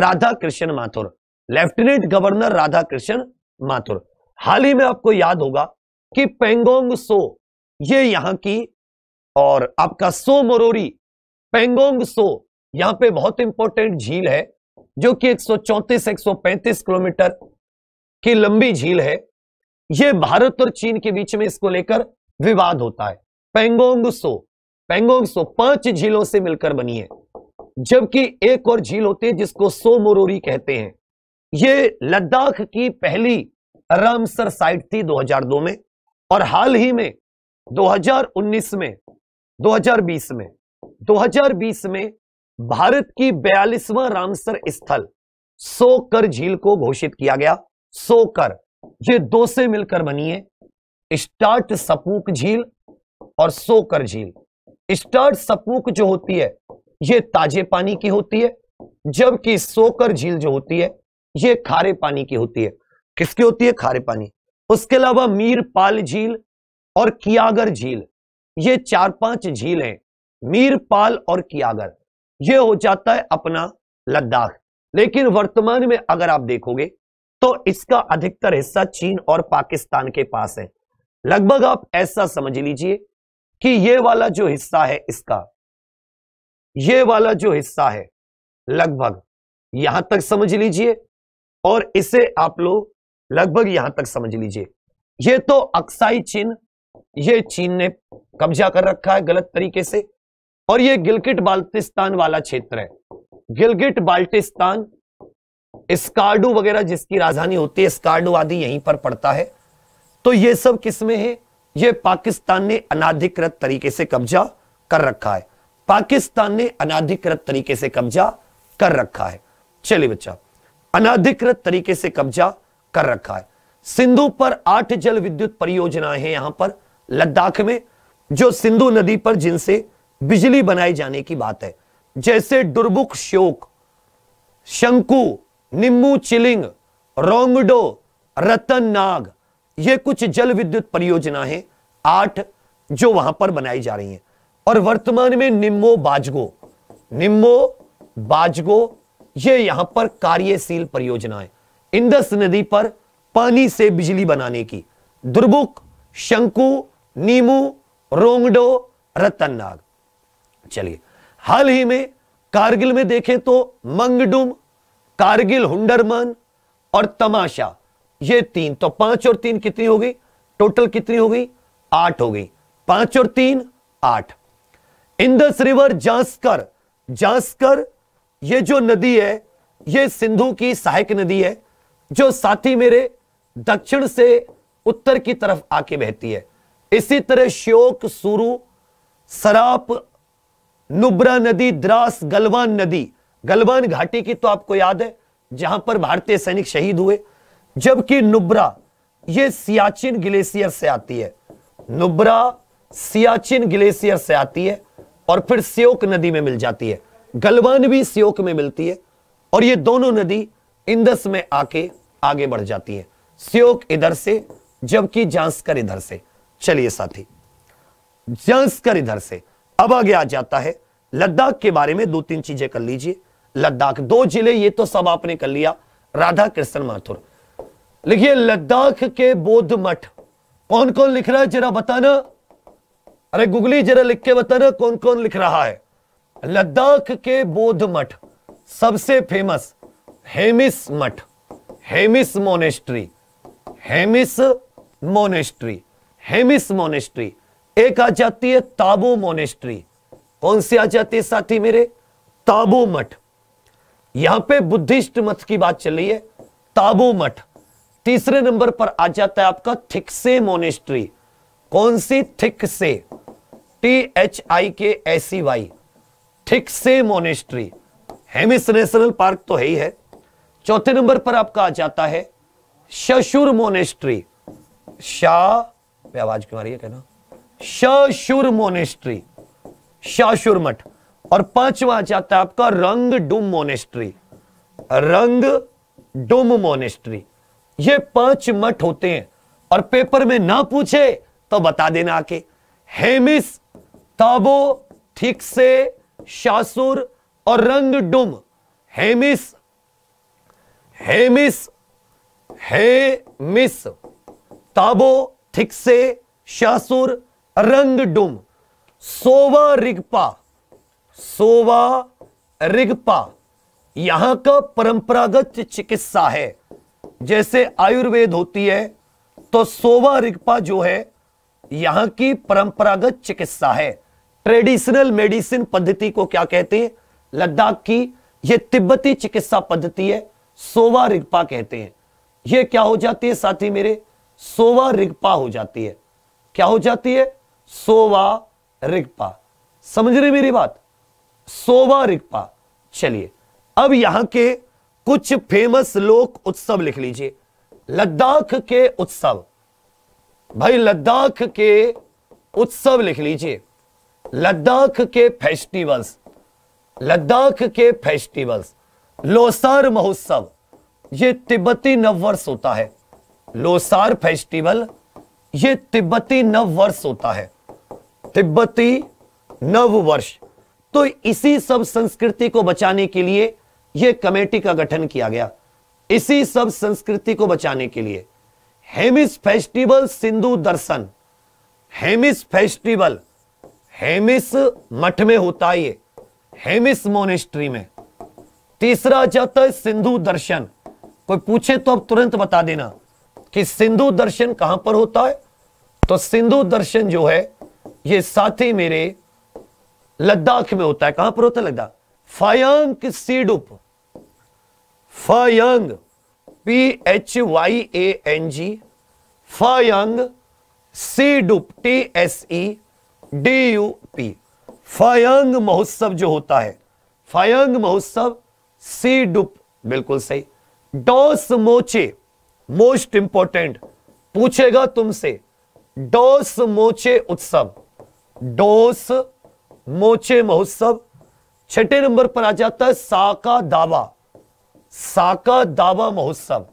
Radha Krishna Mathur lieutenant governor Radha Krishna Mathur हाल ही में आपको याद होगा कि पेंगोंग सो ये यहां की और आपका सो मोरोरी पेंगोंग सो यहां पे बहुत इंपॉर्टेंट झील है जो कि 134 135 किलोमीटर की लंबी झील है यह भारत और चीन के बीच में इसको लेकर विवाद होता है पेंगोंग सो पेंगोंग सो पांच झीलों से मिलकर बनी है जबकि एक और झील होती है जिसको सोमोरोरी कहते हैं ये लद्दाख की पहली रामसर साइट थी 2002 में और हाल ही में 2019 में 2020 में 2020 में भारत की बयालीसवां रामसर स्थल सोकर झील को घोषित किया गया सोकर ये दो से मिलकर बनी है स्टार्ट सपूक झील और सोकर झील स्टार्ट सपूक जो होती है ये ताजे पानी की होती है जबकि सोकर झील जो होती है ये खारे पानी की होती है किसकी होती है खारे पानी उसके अलावा मीरपाल झील और कियागर झील ये चार पांच झील हैं मीरपाल और कियागर ये हो जाता है अपना लद्दाख लेकिन वर्तमान में अगर आप देखोगे तो इसका अधिकतर हिस्सा चीन और पाकिस्तान के पास है लगभग आप ऐसा समझ लीजिए कि ये वाला जो हिस्सा है इसका ये वाला जो हिस्सा है लगभग यहां तक समझ लीजिए और इसे आप लोग लगभग यहां तक समझ लीजिए ये तो अक्साई चीन ये चीन ने कब्जा कर रखा है गलत तरीके से और ये गिलगिट बाल्टिस्तान वाला क्षेत्र है गिलगिट बाल्टिस्तान स्कार्डू वगैरह जिसकी राजधानी होती है स्कार्डू आदि यहीं पर पड़ता है तो ये सब किसमें है ये पाकिस्तान ने अनाधिकृत तरीके से कब्जा कर रखा है पाकिस्तान ने अनाधिकृत तरीके से कब्जा कर रखा है चलिए बच्चा अनाधिकृत तरीके से कब्जा कर रखा है सिंधु पर आठ जल विद्युत परियोजनाएं हैं यहां पर लद्दाख में जो सिंधु नदी पर जिनसे बिजली बनाए जाने की बात है जैसे डुरबुक श्योक शंकु निम्बू चिलिंग रोंगडो रतन नाग ये कुछ जल विद्युत परियोजना है आठ जो वहां पर बनाई जा रही हैं और वर्तमान में निम्बो बाजगो निम्बो बाजगो ये यहां पर कार्यशील परियोजनाएं इंदस नदी पर पानी से बिजली बनाने की दुर्बुक शंकु नीमू रोंगडो रतननाग चलिए हाल ही में कारगिल में देखें तो मंगडुम कारगिल हुडरमन और तमाशा ये तीन तो पांच और तीन कितनी हो गई टोटल कितनी हो गई आठ हो गई पांच और तीन आठ इंदस रिवर जांसकर जांसकर ये जो नदी है ये सिंधु की सहायक नदी है जो साथी मेरे दक्षिण से उत्तर की तरफ आके बहती है इसी तरह श्योक सुरु सराप नुब्रा नदी द्रास गलवान नदी गलवान घाटी की तो आपको याद है जहां पर भारतीय सैनिक शहीद हुए जबकि नुब्रा ये सियाचिन ग्लेशियर से आती है नुब्रा सियाचिन ग्लेशियर से आती है और फिर श्योक नदी में मिल जाती है गलवान भी सियोक में मिलती है और ये दोनों नदी इंदस में आके आगे बढ़ जाती है श्योक इधर से जबकि जांसकर इधर से चलिए साथी जांसकर इधर से अब आगे आ जाता है लद्दाख के बारे में दो तीन चीजें कर लीजिए लद्दाख दो जिले ये तो सब आपने कर लिया राधा कृष्ण माथुर लिखिए लद्दाख के बोध मठ कौन कौन लिख रहा है जरा बताना अरे गुगली जरा लिख के बता रहे कौन कौन लिख रहा है लद्दाख के बोध मठ सबसे फेमस हेमिस मठ Hemis monastery Hemis monastery Hemis monastery एक आ जाती है ताबो मोनेस्ट्री कौन सी आ जाती है साथी मेरे ताबो मठ यहां पे बुद्धिस्ट मठ की बात चल रही है ताबो मठ तीसरे नंबर पर आ जाता है आपका थिक्से मोनेस्ट्री कौन सी Thiksey T H I K S C Y ठीक से मोनेस्ट्री हेमिस नेशनल पार्क तो है ही है चौथे नंबर पर आपका आ जाता है शशुर मोनेस्ट्री शाह पे आवाज क्यों आ रही है कहना शशुर मोनेस्ट्री शाशुर मठ और पांचवा आ जाता है आपका रंग डुम मोनेस्ट्री रंग डुम मोनेस्ट्री ये पांच मठ होते हैं और पेपर में ना पूछे तो बता देना आके हेमिस ताबो ठीक से शासुर और रंग डुम हेमिस हेमिस हे मिस ताबो ठीक से शासुर रंग डुम सोवा रिगपा सोवा रिगपा यहां का परंपरागत चिकित्सा है जैसे आयुर्वेद होती है तो सोवा रिगपा जो है यहां की परंपरागत चिकित्सा है ट्रेडिशनल मेडिसिन पद्धति को क्या कहते हैं लद्दाख की यह तिब्बती चिकित्सा पद्धति है सोवा रिग्पा कहते हैं यह क्या हो जाती है साथी मेरे सोवा रिग्पा हो जाती है क्या हो जाती है सोवा रिग्पा समझ रहे मेरी बात सोवा रिग्पा चलिए अब यहां के कुछ फेमस लोक उत्सव लिख लीजिए लद्दाख के उत्सव भाई लद्दाख के उत्सव लिख लीजिए लद्दाख के फेस्टिवल्स लद्दाख के फेस्टिवल्स लोसार महोत्सव ये तिब्बती नववर्ष होता है लोसार फेस्टिवल ये तिब्बती नववर्ष होता है तिब्बती नववर्ष तो इसी सब संस्कृति को बचाने के लिए यह कमेटी का गठन किया गया इसी सब संस्कृति को बचाने के लिए हेमिस फेस्टिवल सिंधु दर्शन हेमिस फेस्टिवल हेमिस मठ में होता है ये हेमिस मोनेस्ट्री में तीसरा जाता है सिंधु दर्शन कोई पूछे तो अब तुरंत बता देना कि सिंधु दर्शन कहां पर होता है तो सिंधु दर्शन जो है ये साथी मेरे लद्दाख में होता है कहां पर होता है Ladakh Phyang Tsedup Phyang P H Y A N G Phyang Tsedup T S E D U P Phyang महोत्सव जो होता है फयंग महोत्सव सी डुप बिल्कुल सही डोस मोचे मोस्ट इंपॉर्टेंट पूछेगा तुमसे डोस मोचे उत्सव डोस मोचे महोत्सव छठे नंबर पर आ जाता है साका दावा साका दावा महोत्सव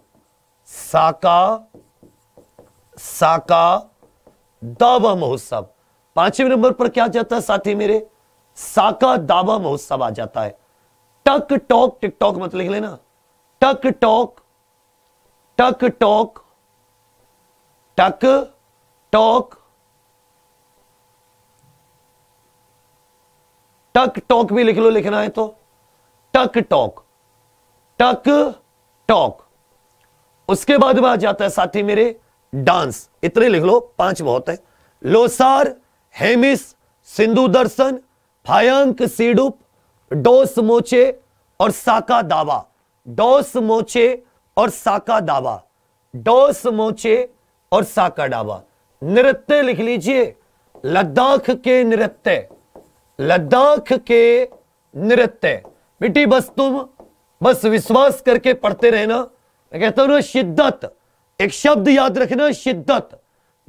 साका साका दावा महोत्सव पांचवें नंबर पर क्या जाता है साथी मेरे साका दावा महोत्सव आ जाता है टक टॉक टिकटॉक मत लिख लेना टक टॉक टक टॉक टक टॉक टक टॉक भी लिख लो लिखना है तो टक टॉक टक टॉक उसके बाद में आ जाता है साथी मेरे डांस इतने लिख लो पांच बहुत है लोसार हेमिस सिंधु दर्शन फायंक सीडुप डोस मोचे और साका दावा डोस मोचे और साका दावा डोस मोचे और साका डावा नृत्य लिख लीजिए लद्दाख के नृत्य लद्दाख के नृत्य बेटी बस तुम बस विश्वास करके पढ़ते रहना मैं कहता हूं ना शिद्दत एक शब्द याद रखना शिद्दत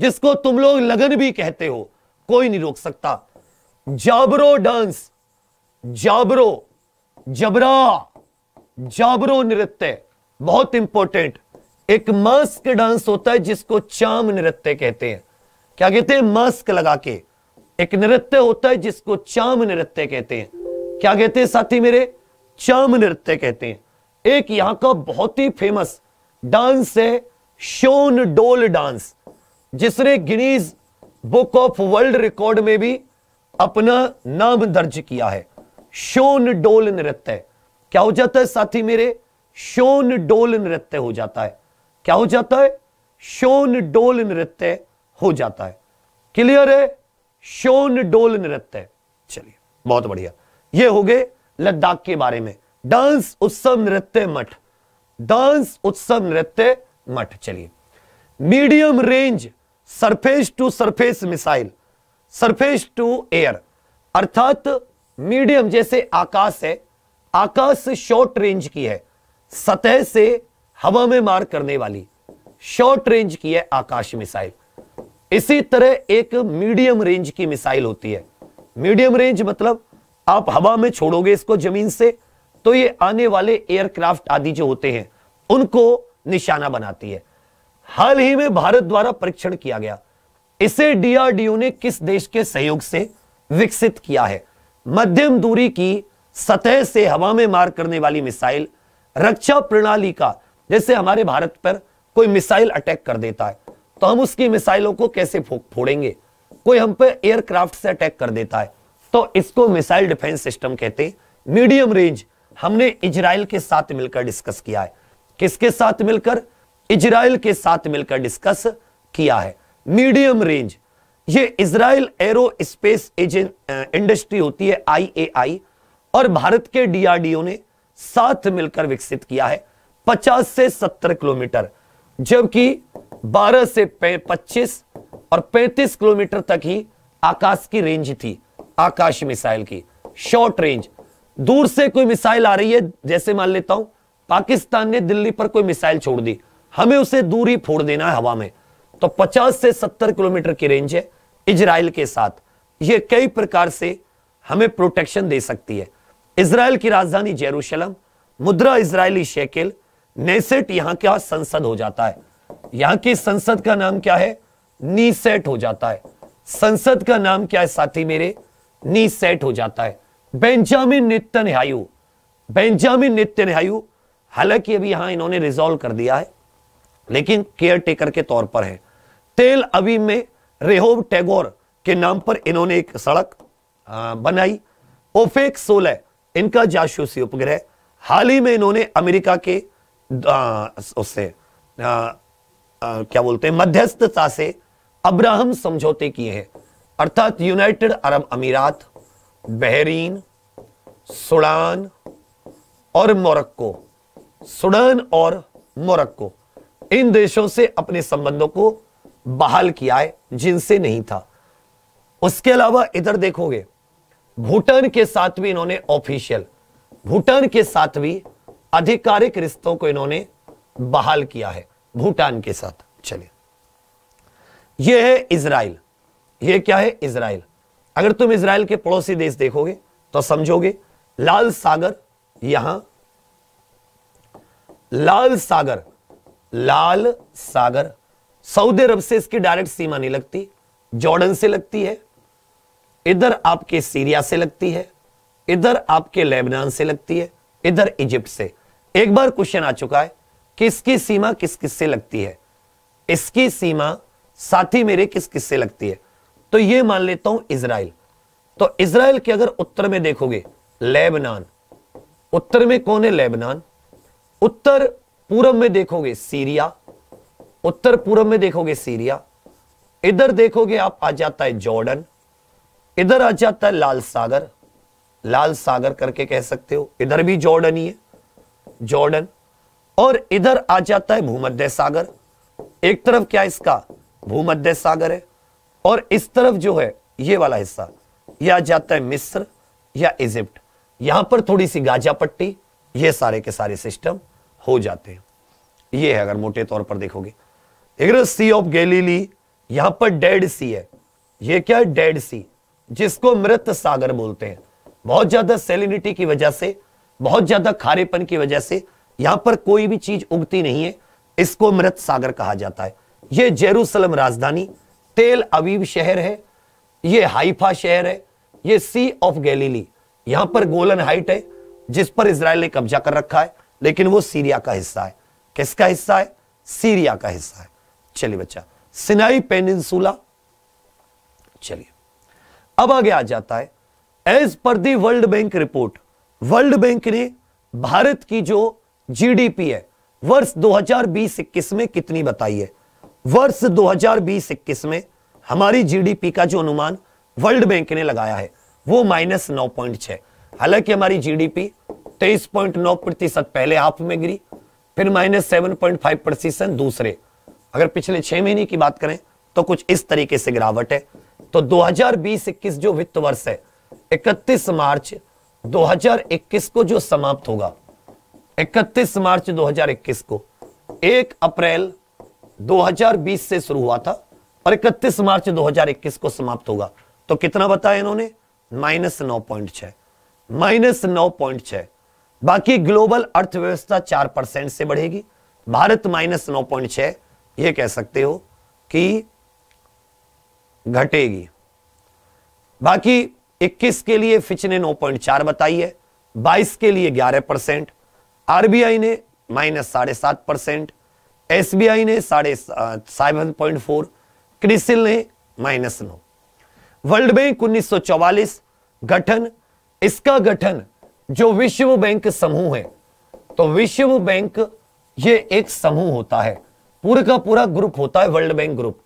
जिसको तुम लोग लगन भी कहते हो कोई नहीं रोक सकता जाबरो डांस जाबरो जबरा जाबरो नृत्य बहुत इंपॉर्टेंट एक मास्क डांस होता है जिसको चाम नृत्य कहते हैं क्या कहते हैं मास्क लगा के एक नृत्य होता है जिसको चाम नृत्य कहते हैं क्या कहते हैं साथी मेरे चाम नृत्य कहते हैं एक यहां का बहुत ही फेमस डांस है शोन डोल डांस जिसने Guinness book of world record में भी अपना नाम दर्ज किया है शोन डोल नृत्य क्या हो जाता है साथी मेरे शोन डोल नृत्य हो जाता है क्या हो जाता है शोन डोल नृत्य हो जाता है क्लियर है शोन डोल नृत्य चलिए बहुत बढ़िया ये हो गए लद्दाख के बारे में डांस उत्सव नृत्य मठ डांस उत्सव नृत्य मठ चलिए medium range surface to surface missile surface to air अर्थात मीडियम जैसे आकाश है आकाश शॉर्ट रेंज की है सतह से हवा में मार करने वाली शॉर्ट रेंज की है आकाश मिसाइल इसी तरह एक मीडियम रेंज की मिसाइल होती है मीडियम रेंज मतलब आप हवा में छोड़ोगे इसको जमीन से तो ये आने वाले एयरक्राफ्ट आदि जो होते हैं उनको निशाना बनाती है हाल ही में भारत द्वारा परीक्षण किया गया इसे डीआरडीओ ने किस देश के सहयोग से विकसित किया है मध्यम दूरी की सतह से हवा में मार करने वाली मिसाइल रक्षा प्रणाली का जैसे हमारे भारत पर कोई मिसाइल अटैक कर देता है तो हम उसकी मिसाइलों को कैसे फोड़ेंगे कोई हम पर एयरक्राफ्ट से अटैक कर देता है तो इसको मिसाइल डिफेंस सिस्टम कहते हैं मीडियम रेंज हमने इजराइल के साथ मिलकर डिस्कस किया है किसके साथ मिलकर इजराइल के साथ मिलकर डिस्कस किया है मीडियम रेंज ये इसराइल एरो स्पेस इंडस्ट्री होती है आईएआई और भारत के डीआरडीओ ने साथ मिलकर विकसित किया है 50 से 70 किलोमीटर जबकि 12 से 25 और 35 किलोमीटर तक ही आकाश की रेंज थी आकाश मिसाइल की शॉर्ट रेंज दूर से कोई मिसाइल आ रही है जैसे मान लेता हूं पाकिस्तान ने दिल्ली पर कोई मिसाइल छोड़ दी हमें उसे दूर ही फोड़ देना है हवा में तो 50 से 70 किलोमीटर की रेंज है इजराइल के साथ यह कई प्रकार से हमें प्रोटेक्शन दे सकती है इसराइल की राजधानी जेरूशलम मुद्रा इसराइली शेकिल नेसेट यहां का संसद हो जाता है यहां की संसद का नाम क्या है नीसेट हो जाता है संसद का नाम क्या है साथी मेरे नीसेट हो जाता है बेंजामिन नित्य बेंजामिन हालांकि अभी यहां इन्होंने रिजोल्व कर दिया है लेकिन केयर टेकर के तौर पर है तेल अभी में रेहोब टैगोर के नाम पर इन्होंने एक सड़क बनाई ओफेक सोलह इनका जासूसी उपग्रह हाल ही में इन्होंने अमेरिका के उससे क्या बोलते हैं मध्यस्थता से अब्राहम समझौते किए हैं अर्थात यूनाइटेड अरब अमीरात बहरीन सुडान और मोरक्को सुडान और मोरक्को इन देशों से अपने संबंधों को बहाल किया है जिनसे नहीं था उसके अलावा इधर देखोगे भूटान के साथ भी इन्होंने ऑफिशियल भूटान के साथ भी आधिकारिक रिश्तों को इन्होंने बहाल किया है भूटान के साथ चलिए यह है इसराइल यह क्या है इसराइल अगर तुम इसराइल के पड़ोसी देश देखोगे तो समझोगे लाल सागर यहां लाल सागर लाल सागर सऊदी अरब से इसकी डायरेक्ट सीमा नहीं लगती जॉर्डन से लगती है इधर आपके सीरिया से लगती है इधर आपके लेबनान से लगती है इधर इजिप्ट से एक बार क्वेश्चन आ चुका है किसकी सीमा किस किस से लगती है इसकी सीमा साथी मेरे किस किस से लगती है तो ये मान लेता हूं इसराइल तो इसराइल के अगर उत्तर में देखोगे लेबनान उत्तर में कौन है लेबनान उत्तर पूरब में देखोगे सीरिया उत्तर पूर्व में देखोगे सीरिया इधर देखोगे आप आ जाता है जॉर्डन इधर आ जाता है लाल सागर लाल सागर करके कह सकते हो इधर भी जॉर्डन ही है जॉर्डन और इधर आ जाता है भूमध्य सागर एक तरफ क्या इसका भूमध्य सागर है और इस तरफ जो है ये वाला हिस्सा यह आ जाता है मिस्र या इजिप्ट यहां पर थोड़ी सी गाजा पट्टी ये सारे के सारे सिस्टम हो जाते हैं ये है अगर मोटे तौर पर देखोगे इग्र सी ऑफ गैलीली यहां पर डेड सी है ये क्या है डेड सी जिसको मृत सागर बोलते हैं बहुत ज्यादा सेलिनिटी की वजह से बहुत ज्यादा खारेपन की वजह से यहां पर कोई भी चीज उगती नहीं है इसको मृत सागर कहा जाता है यह जेरूसलम राजधानी तेल अवीब शहर है यह हाइफा शहर है यह सी ऑफ गैलीली यहां पर गोलन हाइट है जिस पर इसराइल ने कब्जा कर रखा है लेकिन वो सीरिया का हिस्सा है किसका हिस्सा है सीरिया का हिस्सा है चलिए बच्चा सिनाई पेनिनसुला चलिए अब आगे आ जाता है as per the World Bank report World Bank ने भारत की जो जीडीपी है वर्ष 2020-21 में कितनी बताई है वर्ष बीस इक्कीस में हमारी जीडीपी का जो अनुमान वर्ल्ड बैंक ने लगाया है वो माइनस नौ पॉइंट छह हालांकि हमारी जीडीपी 23.9 प्रतिशत पहले हाफ में गिरी फिर माइनस सेवन पॉइंट फाइव प्रतिशत दूसरे अगर पिछले छह महीने की बात करें तो कुछ इस तरीके से गिरावट है तो बीस इक्कीस जो वित्त वर्ष है 31 मार्च 2021 को जो समाप्त होगा 31 मार्च 2021 को 1 अप्रैल 2020 से शुरू हुआ था और 31 मार्च 2021 को समाप्त होगा तो कितना बताया इन्होंने माइनस नौ पॉइंट छह माइनस नौ पॉइंट छह बाकी ग्लोबल अर्थव्यवस्था चार परसेंट से बढ़ेगी भारत माइनस नौ पॉइंट छह यह कह सकते हो कि घटेगी बाकी इक्कीस के लिए फिच ने नौ पॉइंट चार बताई है बाईस के लिए ग्यारह परसेंट आरबीआई ने माइनस साढ़े सात परसेंट एस ने साढ़े सेवन पॉइंट फोर क्रिसिल ने माइनस नौ वर्ल्ड बैंक 1944 गठन इसका गठन जो विश्व बैंक समूह है तो विश्व बैंक ये एक समूह होता है पूरा का पूरा ग्रुप होता है वर्ल्ड बैंक ग्रुप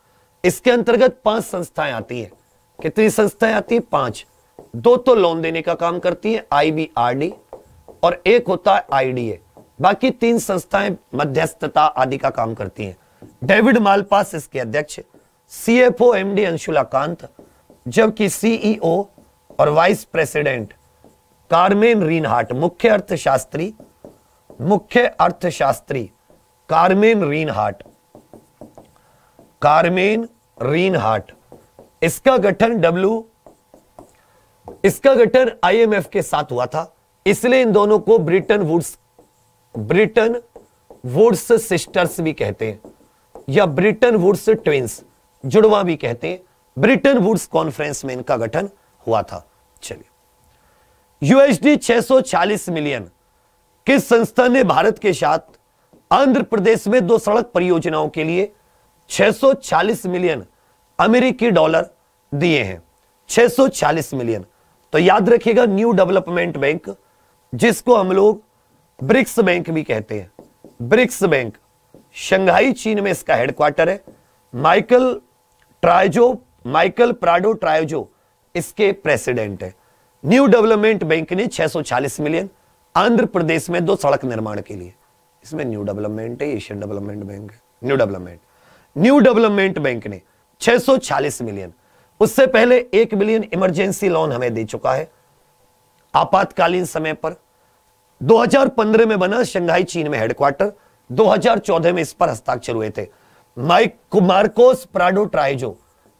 इसके अंतर्गत पांच संस्थाएं आती है कितनी संस्थाएं आती है पांच दो तो लोन देने का काम करती है आईबीआरडी और एक होता है आईडीए बाकी तीन संस्थाएं मध्यस्थता आदि का काम करती हैं डेविड मालपास इसके अध्यक्ष सीएफओ एमडी अंशुला कांत जबकि सीईओ e और वाइस प्रेसिडेंट कार्मेन रीनहाट मुख्य अर्थशास्त्री मुख्य अर्थशास्त्री कार्मेन रीनहाट कार्मेन रीनहाट इसका गठन डब्ल्यू इसका गठन आईएमएफ के साथ हुआ था इसलिए इन दोनों को Bretton Woods Bretton Woods sisters भी कहते हैं या ब्रिटन वुड्स ट्विंस जुड़वा भी कहते हैं ब्रिटन वुड्स कॉन्फ्रेंस में इनका गठन हुआ था चलिए यूएसडी 640 मिलियन किस संस्था ने भारत के साथ आंध्र प्रदेश में दो सड़क परियोजनाओं के लिए 640 मिलियन अमेरिकी डॉलर दिए हैं 640 मिलियन तो याद रखिएगा न्यू डेवलपमेंट बैंक जिसको हम लोग ब्रिक्स बैंक भी कहते हैं ब्रिक्स बैंक शंघाई चीन में इसका हेडक्वार्टर है Michael Troyjo Michael Prado Troyjo इसके प्रेसिडेंट है न्यू डेवलपमेंट बैंक ने 640 मिलियन आंध्र प्रदेश में दो सड़क निर्माण के लिए इसमें न्यू डेवलपमेंट है Asian Development Bank New Development New Development Bank ने 640 मिलियन उससे पहले एक मिलियन इमरजेंसी लोन हमें दे चुका है आपातकालीन समय पर 2015 में बना शंघाई चीन में हेडक्वार्टर 2014 में इस पर हस्ताक्षर हुए थे माइक कुमारकोस प्राडो ट्राइजो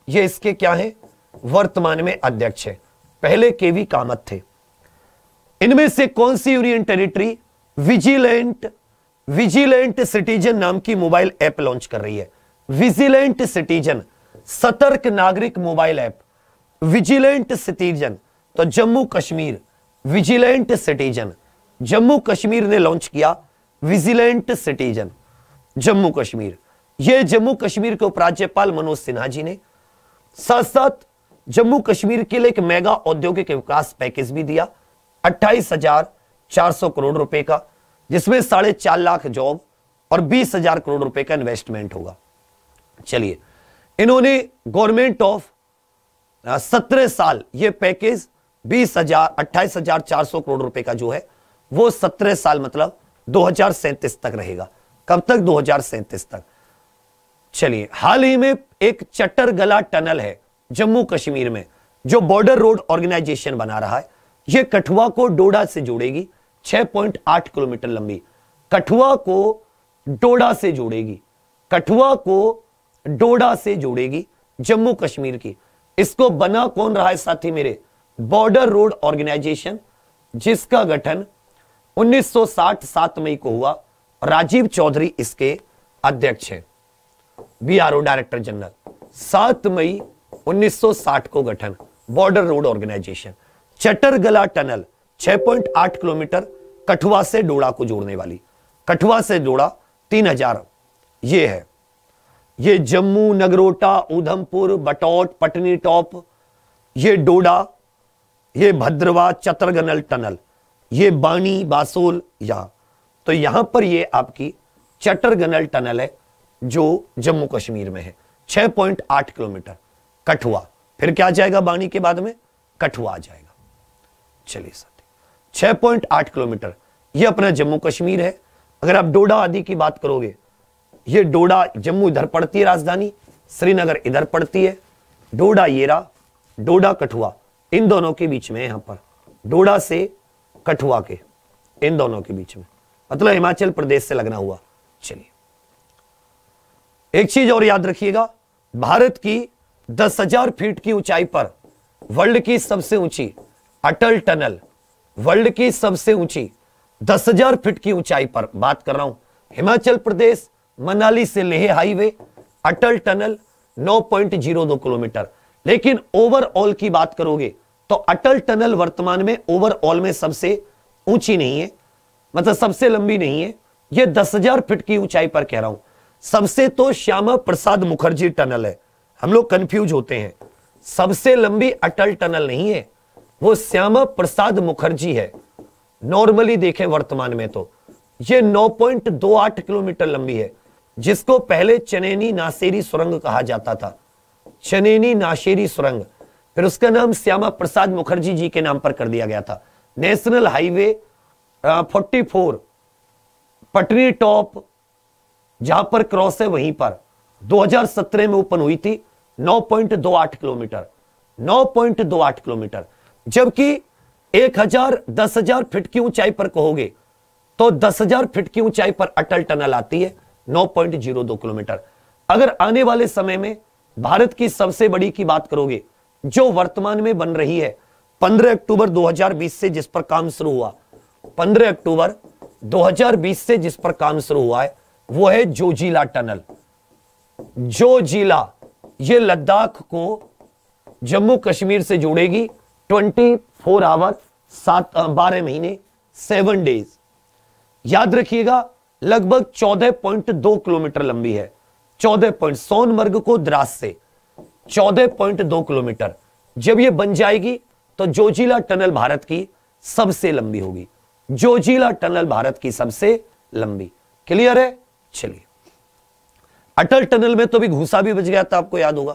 ये इसके क्या है वर्तमान में अध्यक्ष है पहले केवी कामत थे इनमें से कौन सी union territory vigilant vigilant citizen नाम की मोबाइल ऐप लॉन्च कर रही है विजिलेंट सिटीजन सतर्क नागरिक मोबाइल ऐप विजिलेंट सिटीजन तो जम्मू कश्मीर विजिलेंट सिटीजन जम्मू कश्मीर ने लॉन्च किया विजिलेंट सिटीजन जम्मू कश्मीर यह जम्मू कश्मीर के उपराज्यपाल मनोज सिन्हा जी ने साथ साथ जम्मू कश्मीर के लिए एक मेगा औद्योगिक विकास पैकेज भी दिया अट्ठाईस हजार चार सौ करोड़ रुपए का जिसमें साढ़े चार लाख जॉब और बीस हजार करोड़ रुपए का इन्वेस्टमेंट होगा चलिए इन्होंने गवर्नमेंट ऑफ सत्रह साल ये पैकेज बीस हजार अट्ठाईस हजार चार सौ करोड़ रुपए का जो है वो सत्रह साल मतलब दो हजार सैंतीस तक रहेगा कब तक दो हजार सैंतीस तक चलिए हाल ही में एक चट्टरगला टनल है जम्मू कश्मीर में जो बॉर्डर रोड ऑर्गेनाइजेशन बना रहा है यह कठुआ को डोडा से जोड़ेगी 6.8 किलोमीटर लंबी कठुआ को डोडा से जोड़ेगी कठुआ को डोडा से जोड़ेगी जम्मू कश्मीर की इसको बना कौन रहा है साथी मेरे बॉर्डर रोड ऑर्गेनाइजेशन जिसका गठन 1960 7 मई को हुआ राजीव चौधरी इसके अध्यक्ष हैं बीआरओ डायरेक्टर जनरल सात मई 1960 को गठन Border Road Organisation Chattergala tunnel 6.8 kilometre Kathua से डोड़ा को जोड़ने वाली कठुआ से डोड़ा 3000 ये है ये जम्मू नगरोटा उधमपुर बटौट पटनी टॉप ये डोडा ये भद्रवा चतरगनल टनल ये बानी बासोल यहां तो यहां पर ये आपकी चटरगनल टनल है जो जम्मू कश्मीर में है 6.8 किलोमीटर कठुआ फिर क्या जाएगा बाणी के बाद में कठुआ आ जाएगा चलिए साथ छह पॉइंट आठ किलोमीटर ये अपना जम्मू कश्मीर है अगर आप डोडा आदि की बात करोगे ये डोडा जम्मू इधर पड़ती है राजधानी श्रीनगर इधर पड़ती है डोडा येरा डोडा कठुआ इन दोनों के बीच में यहां पर डोडा से कठुआ के इन दोनों के बीच में मतलब हिमाचल प्रदेश से लगना हुआ चलिए एक चीज और याद रखिएगा भारत की दस हजार फीट की ऊंचाई पर वर्ल्ड की सबसे ऊंची अटल टनल वर्ल्ड की सबसे ऊंची दस हजार फीट की ऊंचाई पर बात कर रहा हूं हिमाचल प्रदेश मनाली से Leh highway Atal tunnel 9.02 kilometre लेकिन ओवरऑल की बात करोगे तो अटल टनल वर्तमान में ओवरऑल में सबसे ऊंची नहीं है मतलब सबसे लंबी नहीं है यह दस हजार फीट की ऊंचाई पर कह रहा हूं सबसे तो श्यामा प्रसाद मुखर्जी टनल है हम लोग कंफ्यूज होते हैं सबसे लंबी अटल टनल नहीं है वो श्यामा प्रसाद मुखर्जी है नॉर्मली देखें वर्तमान में तो ये 9.28 किलोमीटर लंबी है जिसको पहले चनेनी नासेरी सुरंग कहा जाता था चनेनी नाशेरी सुरंग फिर उसका नाम श्यामा प्रसाद मुखर्जी जी के नाम पर कर दिया गया था national highway forty four Patnitop जहां पर क्रॉस है वहीं पर 2017 में ओपन हुई थी 9.28 किलोमीटर 9.28 किलोमीटर जबकि 1000 10000 फीट की ऊंचाई पर कहोगे तो 10000 फीट की ऊंचाई पर अटल टनल आती है 9.02 किलोमीटर अगर आने वाले समय में भारत की सबसे बड़ी की बात करोगे जो वर्तमान में बन रही है 15 अक्टूबर 2020 से जिस पर काम शुरू हुआ 15 अक्टूबर 2020 से जिस पर काम शुरू हुआ है वो है जोजीला टनल जो जिला ये लद्दाख को जम्मू कश्मीर से जोड़ेगी 24 आवर सात बारह महीने सेवन डेज याद रखिएगा लगभग 14.2 किलोमीटर लंबी है 14 पॉइंट सोनमर्ग को द्रास से 14.2 किलोमीटर जब यह बन जाएगी तो जोजिला टनल भारत की सबसे लंबी होगी जोजिला टनल भारत की सबसे लंबी क्लियर है चलिए अटल टनल में तो भी घुसा भी बच गया था आपको याद होगा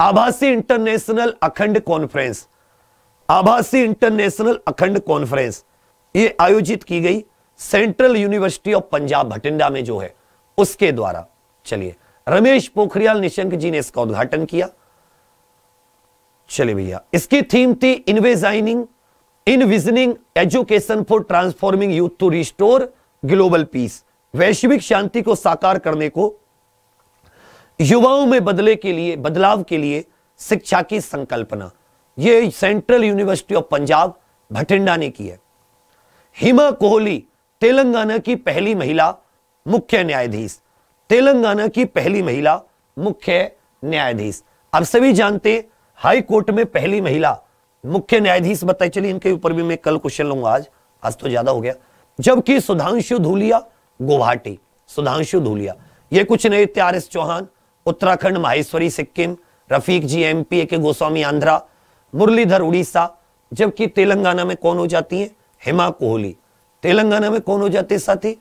आभासी इंटरनेशनल अखंड कॉन्फ्रेंस आभासी इंटरनेशनल अखंड कॉन्फ्रेंस ये आयोजित की गई central university of Punjab Bathinda में जो है उसके द्वारा चलिए रमेश पोखरियाल निशंक जी ने इसका उद्घाटन किया चलिए भैया इसकी थीम थी envisioning envisioning education for transforming youth to restore global peace वैश्विक शांति को साकार करने को युवाओं में बदले के लिए बदलाव के लिए शिक्षा की संकल्पना यह central university of Punjab Bathinda ने की है हिमा कोहली तेलंगाना की पहली महिला मुख्य न्यायाधीश तेलंगाना की पहली महिला मुख्य न्यायाधीश अब सभी जानते हाई कोर्ट में पहली महिला मुख्य न्यायाधीश बताई चलिए इनके ऊपर भी मैं कल क्वेश्चन लूंगा आज आज तो ज्यादा हो गया जबकि सुधांशु धूलिया गुवाहाटी सुधांशु धूलिया ये कुछ नए थे R S Chauhan Uttarakhand Maheshwari Sikkim Rafiq ji M A K Goswami Andhra Muralidhar Orissa जबकि तेलंगाना में कौन हो जाती है हेमा कोहली तेलंगाना में कौन हो जाते साथी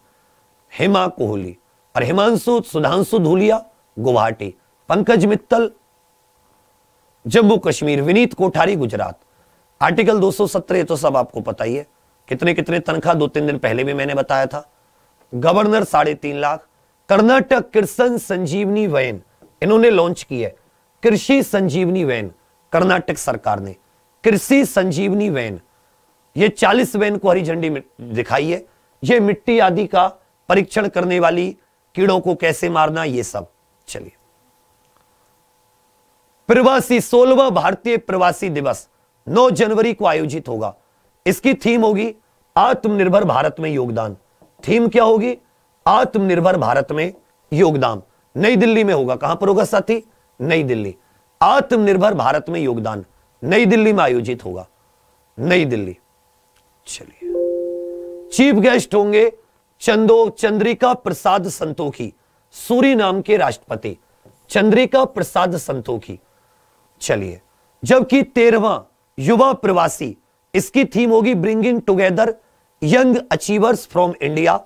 हेमा कोहली और हिमांशु सुधांशु धूलिया गुवाहाटी पंकज मित्तल जम्मू कश्मीर विनीत कोठारी गुजरात आर्टिकल 217 तो सब आपको पता ही है कितने कितने तनख्वाह दो तीन दिन पहले भी मैंने बताया था गवर्नर साढ़े तीन लाख कर्नाटक कृष्ण संजीवनी वैन इन्होंने लॉन्च की है कृषि संजीवनी वैन कर्नाटक सरकार ने कृषि संजीवनी वैन ये 40 वैन को हरी झंडी दिखाई है ये मिट्टी आदि का परीक्षण करने वाली कीड़ों को कैसे मारना ये सब चलिए प्रवासी सोलवा भारतीय प्रवासी दिवस 9 जनवरी को आयोजित होगा इसकी थीम होगी आत्मनिर्भर भारत में योगदान थीम क्या होगी आत्मनिर्भर भारत में योगदान नई दिल्ली में होगा कहां पर होगा साथी नई दिल्ली आत्मनिर्भर भारत में योगदान नई दिल्ली में आयोजित होगा नई दिल्ली चलिए चीफ गेस्ट होंगे चंदो चंद्रिका प्रसाद संतोखी सूरी नाम के राष्ट्रपति चंद्रिका प्रसाद संतोखी चलिए जबकि तेरहवा युवा प्रवासी इसकी थीम होगी bringing together young achievers from India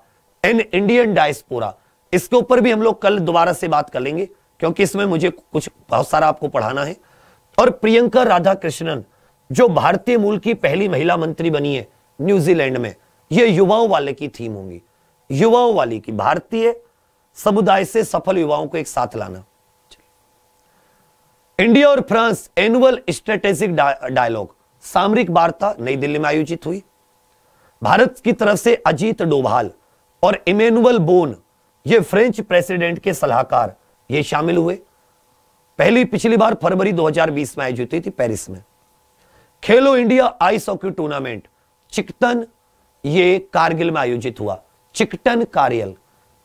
and Indian diaspora इसके ऊपर भी हम लोग कल दोबारा से बात कर लेंगे क्योंकि इसमें मुझे कुछ बहुत सारा आपको पढ़ाना है और प्रियंका राधा कृष्णन जो भारतीय मूल की पहली महिला मंत्री बनी है न्यूजीलैंड में यह युवाओं वाले की थीम होंगी युवाओं वाली की भारतीय समुदाय से सफल युवाओं को एक साथ लाना इंडिया और फ्रांस एनुअल स्ट्रेटेजिक डायलॉग सामरिक वार्ता नई दिल्ली में आयोजित हुई भारत की तरफ से अजीत डोभाल और इमेनुअल बोन ये फ्रेंच प्रेसिडेंट के सलाहकार ये शामिल हुए पहली पिछली बार फरवरी 2020 में आयोजित हुई थी, पेरिस में Khelo India ice hockey tournament Chiktan ये कारगिल में आयोजित हुआ चिकटन कारियल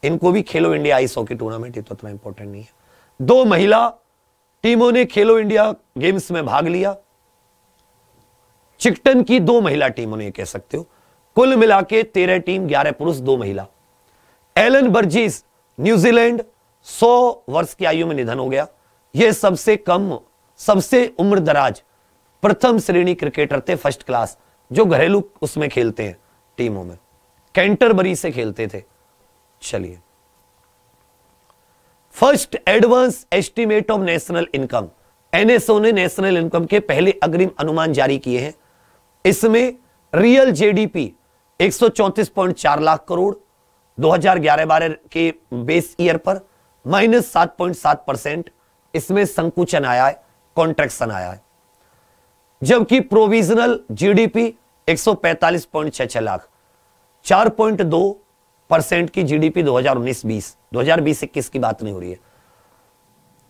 इनको भी खेलो इंडिया आइस हॉकी टूर्नामेंट तो इतना इंपॉर्टेंट नहीं है दो महिला टीमों ने खेलो इंडिया गेम्स में भाग लिया चिकटन की दो महिला टीमों ने कह सकते हो कुल मिला के तेरह टीम ग्यारह पुरुष दो महिला एलन बर्जीस न्यूजीलैंड 100 वर्ष की आयु में निधन हो गया ये सबसे कम सबसे उम्र दराज प्रथम श्रेणी क्रिकेटर थे फर्स्ट क्लास जो घरेलू उसमें खेलते हैं टीमों में कैंटरबरी से खेलते थे चलिए first advance estimate of national income NSO ने नेशनल इनकम के पहले अग्रिम अनुमान जारी किए हैं इसमें रियल जेडीपी 134.4 लाख करोड़ 2011-12 के बेस ईयर पर माइनस सात पॉइंट सात परसेंट इसमें संकुचन आया है कॉन्ट्रेक्शन आया है जबकि प्रोविजनल जीडीपी 145.66 लाख 4.2 परसेंट की जीडीपी 2019-20 2020-21 की बात नहीं हो रही है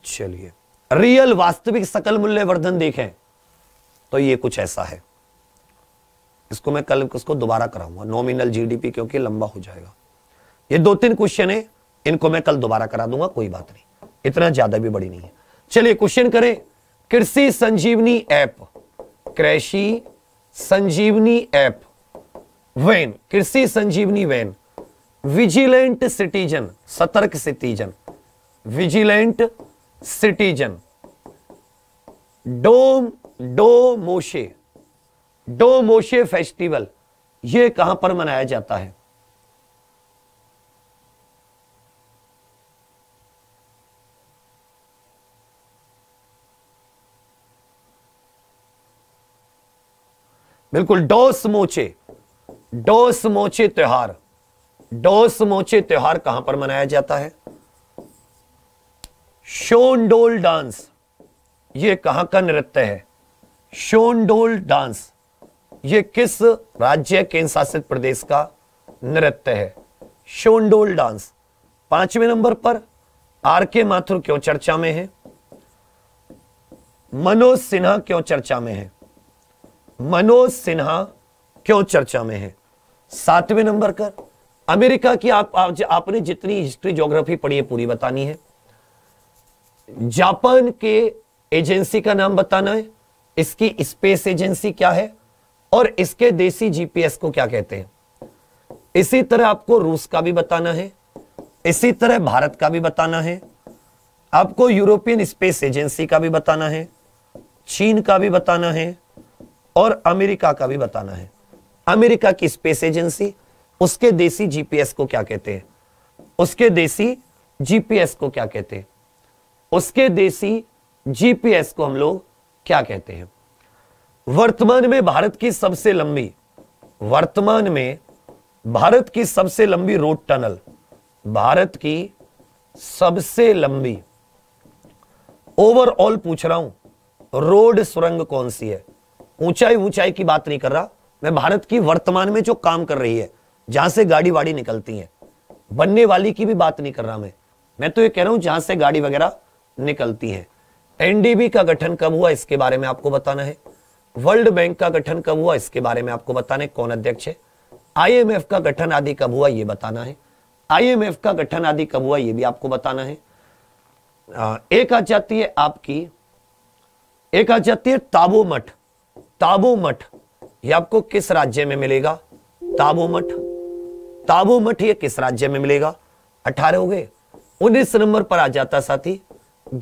चलिए रियल वास्तविक सकल मूल्यवर्धन देखें तो ये कुछ ऐसा है इसको मैं कल उसको दोबारा कराऊंगा नॉमिनल जीडीपी क्योंकि लंबा हो जाएगा ये दो तीन क्वेश्चन है इनको मैं कल दोबारा करा दूंगा कोई बात नहीं इतना ज्यादा भी बड़ी नहीं है चलिए क्वेश्चन करें कृषि संजीवनी ऐप कृषि संजीवनी app van Krishi Sanjeevani van vigilant citizen सतर्क सिटीजन विजिलेंट सिटीजन डोम Dosmoche Dosmoche festival यह कहां पर मनाया जाता है बिल्कुल डोस मोचे डोस मोचे त्योहार डोस मोचे त्योहार कहां पर मनाया जाता है शोनडोल डांस ये कहां का नृत्य है शोनडोल डांस ये किस राज्य केंद्र शासित प्रदेश का नृत्य है शोनडोल डांस पांचवें नंबर पर आर के माथुर क्यों चर्चा में है मनोज सिन्हा क्यों चर्चा में है मनोज सिन्हा क्यों चर्चा में है सातवें नंबर पर अमेरिका की आप, आप आपने जितनी हिस्ट्री ज्योग्राफी पढ़ी है पूरी बतानी है जापान के एजेंसी का नाम बताना है इसकी स्पेस एजेंसी क्या है और इसके देसी जीपीएस को क्या कहते हैं इसी तरह आपको रूस का भी बताना है इसी तरह भारत का भी बताना है आपको यूरोपियन स्पेस एजेंसी का भी बताना है चीन का भी बताना है और अमेरिका का भी बताना है अमेरिका की स्पेस एजेंसी उसके देसी जीपीएस को क्या कहते हैं उसके देसी जीपीएस को क्या कहते हैं उसके देसी जीपीएस को हम लोग क्या कहते हैं वर्तमान में भारत की सबसे लंबी वर्तमान में भारत की सबसे लंबी रोड टनल भारत की सबसे लंबी ओवरऑल पूछ रहा हूं रोड सुरंग कौन सी है ऊंचाई ऊंचाई की बात नहीं कर रहा मैं भारत की वर्तमान में जो काम कर रही है जहां से गाड़ी वाड़ी निकलती है बनने वाली की भी बात नहीं कर रहा मैं मैं तो ये कह रहा हूं जहां से गाड़ी वगैरह निकलती है एनडीबी का गठन कब हुआ इसके बारे में आपको बताना है वर्ल्ड बैंक का गठन कब हुआ इसके बारे में आपको बताना है कौन अध्यक्ष है आईएमएफ का गठन आदि कब हुआ ये बताना है आईएमएफ का गठन आदि कब हुआ ये भी आपको बताना है एक आ जाती है आपकी एक आ जाती है ताबो मठ ताबू मठ ये आपको किस राज्य में मिलेगा ताबू मठ ताबू मठ ये किस राज्य में मिलेगा अठारह हो गए उन्नीस नंबर पर आ जाता साथी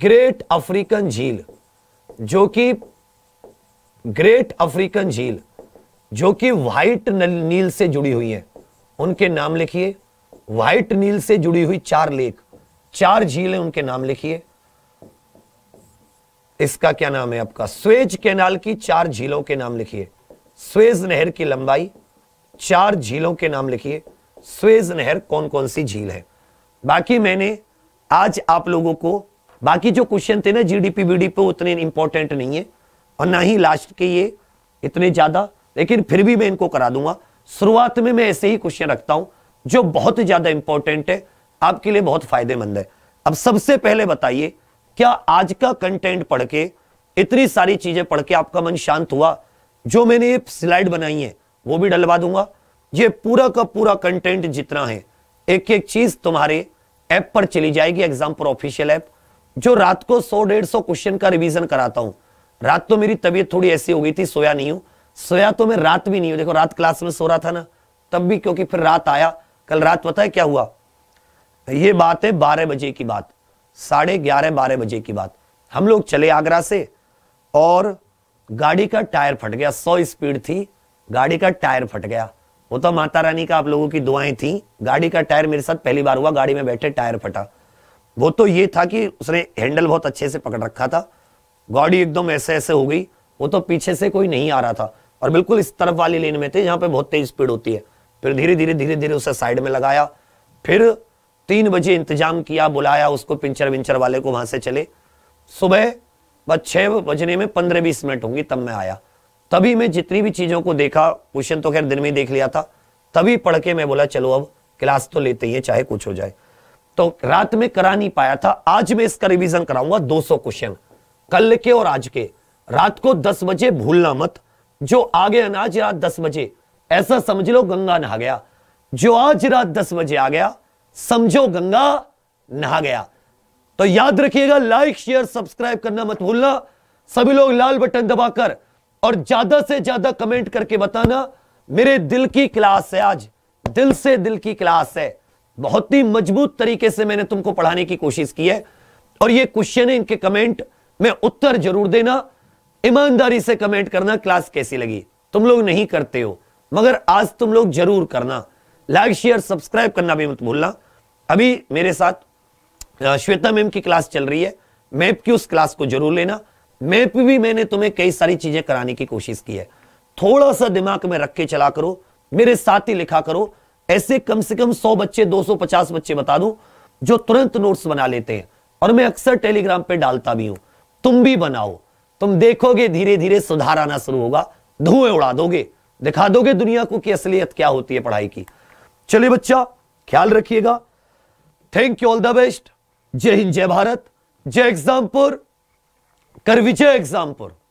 ग्रेट अफ्रीकन झील जो कि ग्रेट अफ्रीकन झील जो कि व्हाइट नील से जुड़ी हुई है उनके नाम लिखिए व्हाइट नील से जुड़ी हुई चार लेक चार झील है उनके नाम लिखिए इसका क्या नाम है आपका स्वेज कैनाल की चार झीलों के नाम लिखिए स्वेज नहर की लंबाई चार झीलों के नाम लिखिए स्वेज नहर कौन कौन सी झील है बाकी मैंने आज आप लोगों को बाकी जो क्वेश्चन थे ना जीडीपी वीडीपी उतने इंपॉर्टेंट नहीं है और ना ही लास्ट के ये इतने ज्यादा लेकिन फिर भी मैं इनको करा दूंगा शुरुआत में मैं ऐसे ही क्वेश्चन रखता हूं जो बहुत ज्यादा इंपॉर्टेंट है आपके लिए बहुत फायदेमंद है अब सबसे पहले बताइए क्या आज का कंटेंट पढ़ के इतनी सारी चीजें पढ़ के आपका मन शांत हुआ जो मैंने ये स्लाइड बनाई है वो भी डलवा दूंगा ये पूरा का पूरा कंटेंट जितना है एक एक चीज तुम्हारे ऐप पर चली जाएगी एग्जाम पर ऑफिशियल ऐप जो रात को सौ डेढ़ सौ क्वेश्चन का रिवीजन कराता हूं रात तो मेरी तबीयत थोड़ी ऐसी हो गई थी सोया नहीं हूं सोया तो मैं रात भी नहीं हूं देखो रात क्लास में सो रहा था ना तब भी क्योंकि फिर रात आया कल रात पता है क्या हुआ ये बात है बारह बजे की बात साढ़े ग्यारह बारह बजे की बात हम लोग चले आगरा से और गाड़ी का टायर फट गया सौ स्पीड थी गाड़ी का टायर फट गया वो तो माता रानी का आप लोगों की दुआएं थी गाड़ी का टायर मेरे साथ पहली बार हुआ गाड़ी में बैठे टायर फटा वो तो ये था कि उसने हैंडल बहुत अच्छे से पकड़ रखा था गाड़ी एकदम ऐसे ऐसे हो गई वो तो पीछे से कोई नहीं आ रहा था और बिल्कुल इस तरफ वाली लेन में थे जहां पे बहुत तेज स्पीड होती है फिर धीरे धीरे धीरे धीरे उसे साइड में लगाया फिर तीन बजे इंतजाम किया बुलाया उसको पिंचर विंचर वाले को वहां से चले सुबह बस छह बजने में पंद्रह बीस मिनट होंगी तब मैं आया तभी मैं जितनी भी चीज़ों को देखा क्वेश्चन तो खैर दिन में ही देख लिया था तभी पढ़ के मैं बोला चलो अब क्लास तो लेते ही है चाहे कुछ हो जाए तो रात में करा नहीं पाया था आज मैं इसका रिविजन कराऊंगा दो क्वेश्चन कल के और आज के रात को दस बजे भूलना मत जो आगे अनाज रात दस बजे ऐसा समझ लो गंगा नहा गया जो आज रात दस बजे आ गया समझो गंगा नहा गया तो याद रखिएगा लाइक शेयर सब्सक्राइब करना मत भूलना सभी लोग लाल बटन दबाकर और ज्यादा से ज्यादा कमेंट करके बताना मेरे दिल की क्लास है आज दिल से दिल की क्लास है बहुत ही मजबूत तरीके से मैंने तुमको पढ़ाने की कोशिश की है और ये क्वेश्चन है इनके कमेंट में उत्तर जरूर देना ईमानदारी से कमेंट करना क्लास कैसी लगी तुम लोग नहीं करते हो मगर आज तुम लोग जरूर करना लाइक शेयर सब्सक्राइब करना भी मत भूलना अभी मेरे साथ श्वेता मैम की क्लास चल रही है मैप की उस क्लास को जरूर लेना मैप भी मैंने तुम्हें कई सारी चीजें कराने की कोशिश की है थोड़ा सा दिमाग में रख के चला करो मेरे साथ ही लिखा करो ऐसे कम से कम 100 बच्चे 250 बच्चे बता दूं जो तुरंत नोट्स बना लेते हैं और मैं अक्सर टेलीग्राम पे डालता भी हूं तुम भी बनाओ तुम देखोगे धीरे धीरे सुधार आना शुरू होगा धुएं उड़ा दोगे दिखा दोगे दुनिया को कि असलियत क्या होती है पढ़ाई की चलिए बच्चा ख्याल रखिएगा thank you all the best जय हिंद जय भारत जय एग्जामपुर विजय एग्जामपुर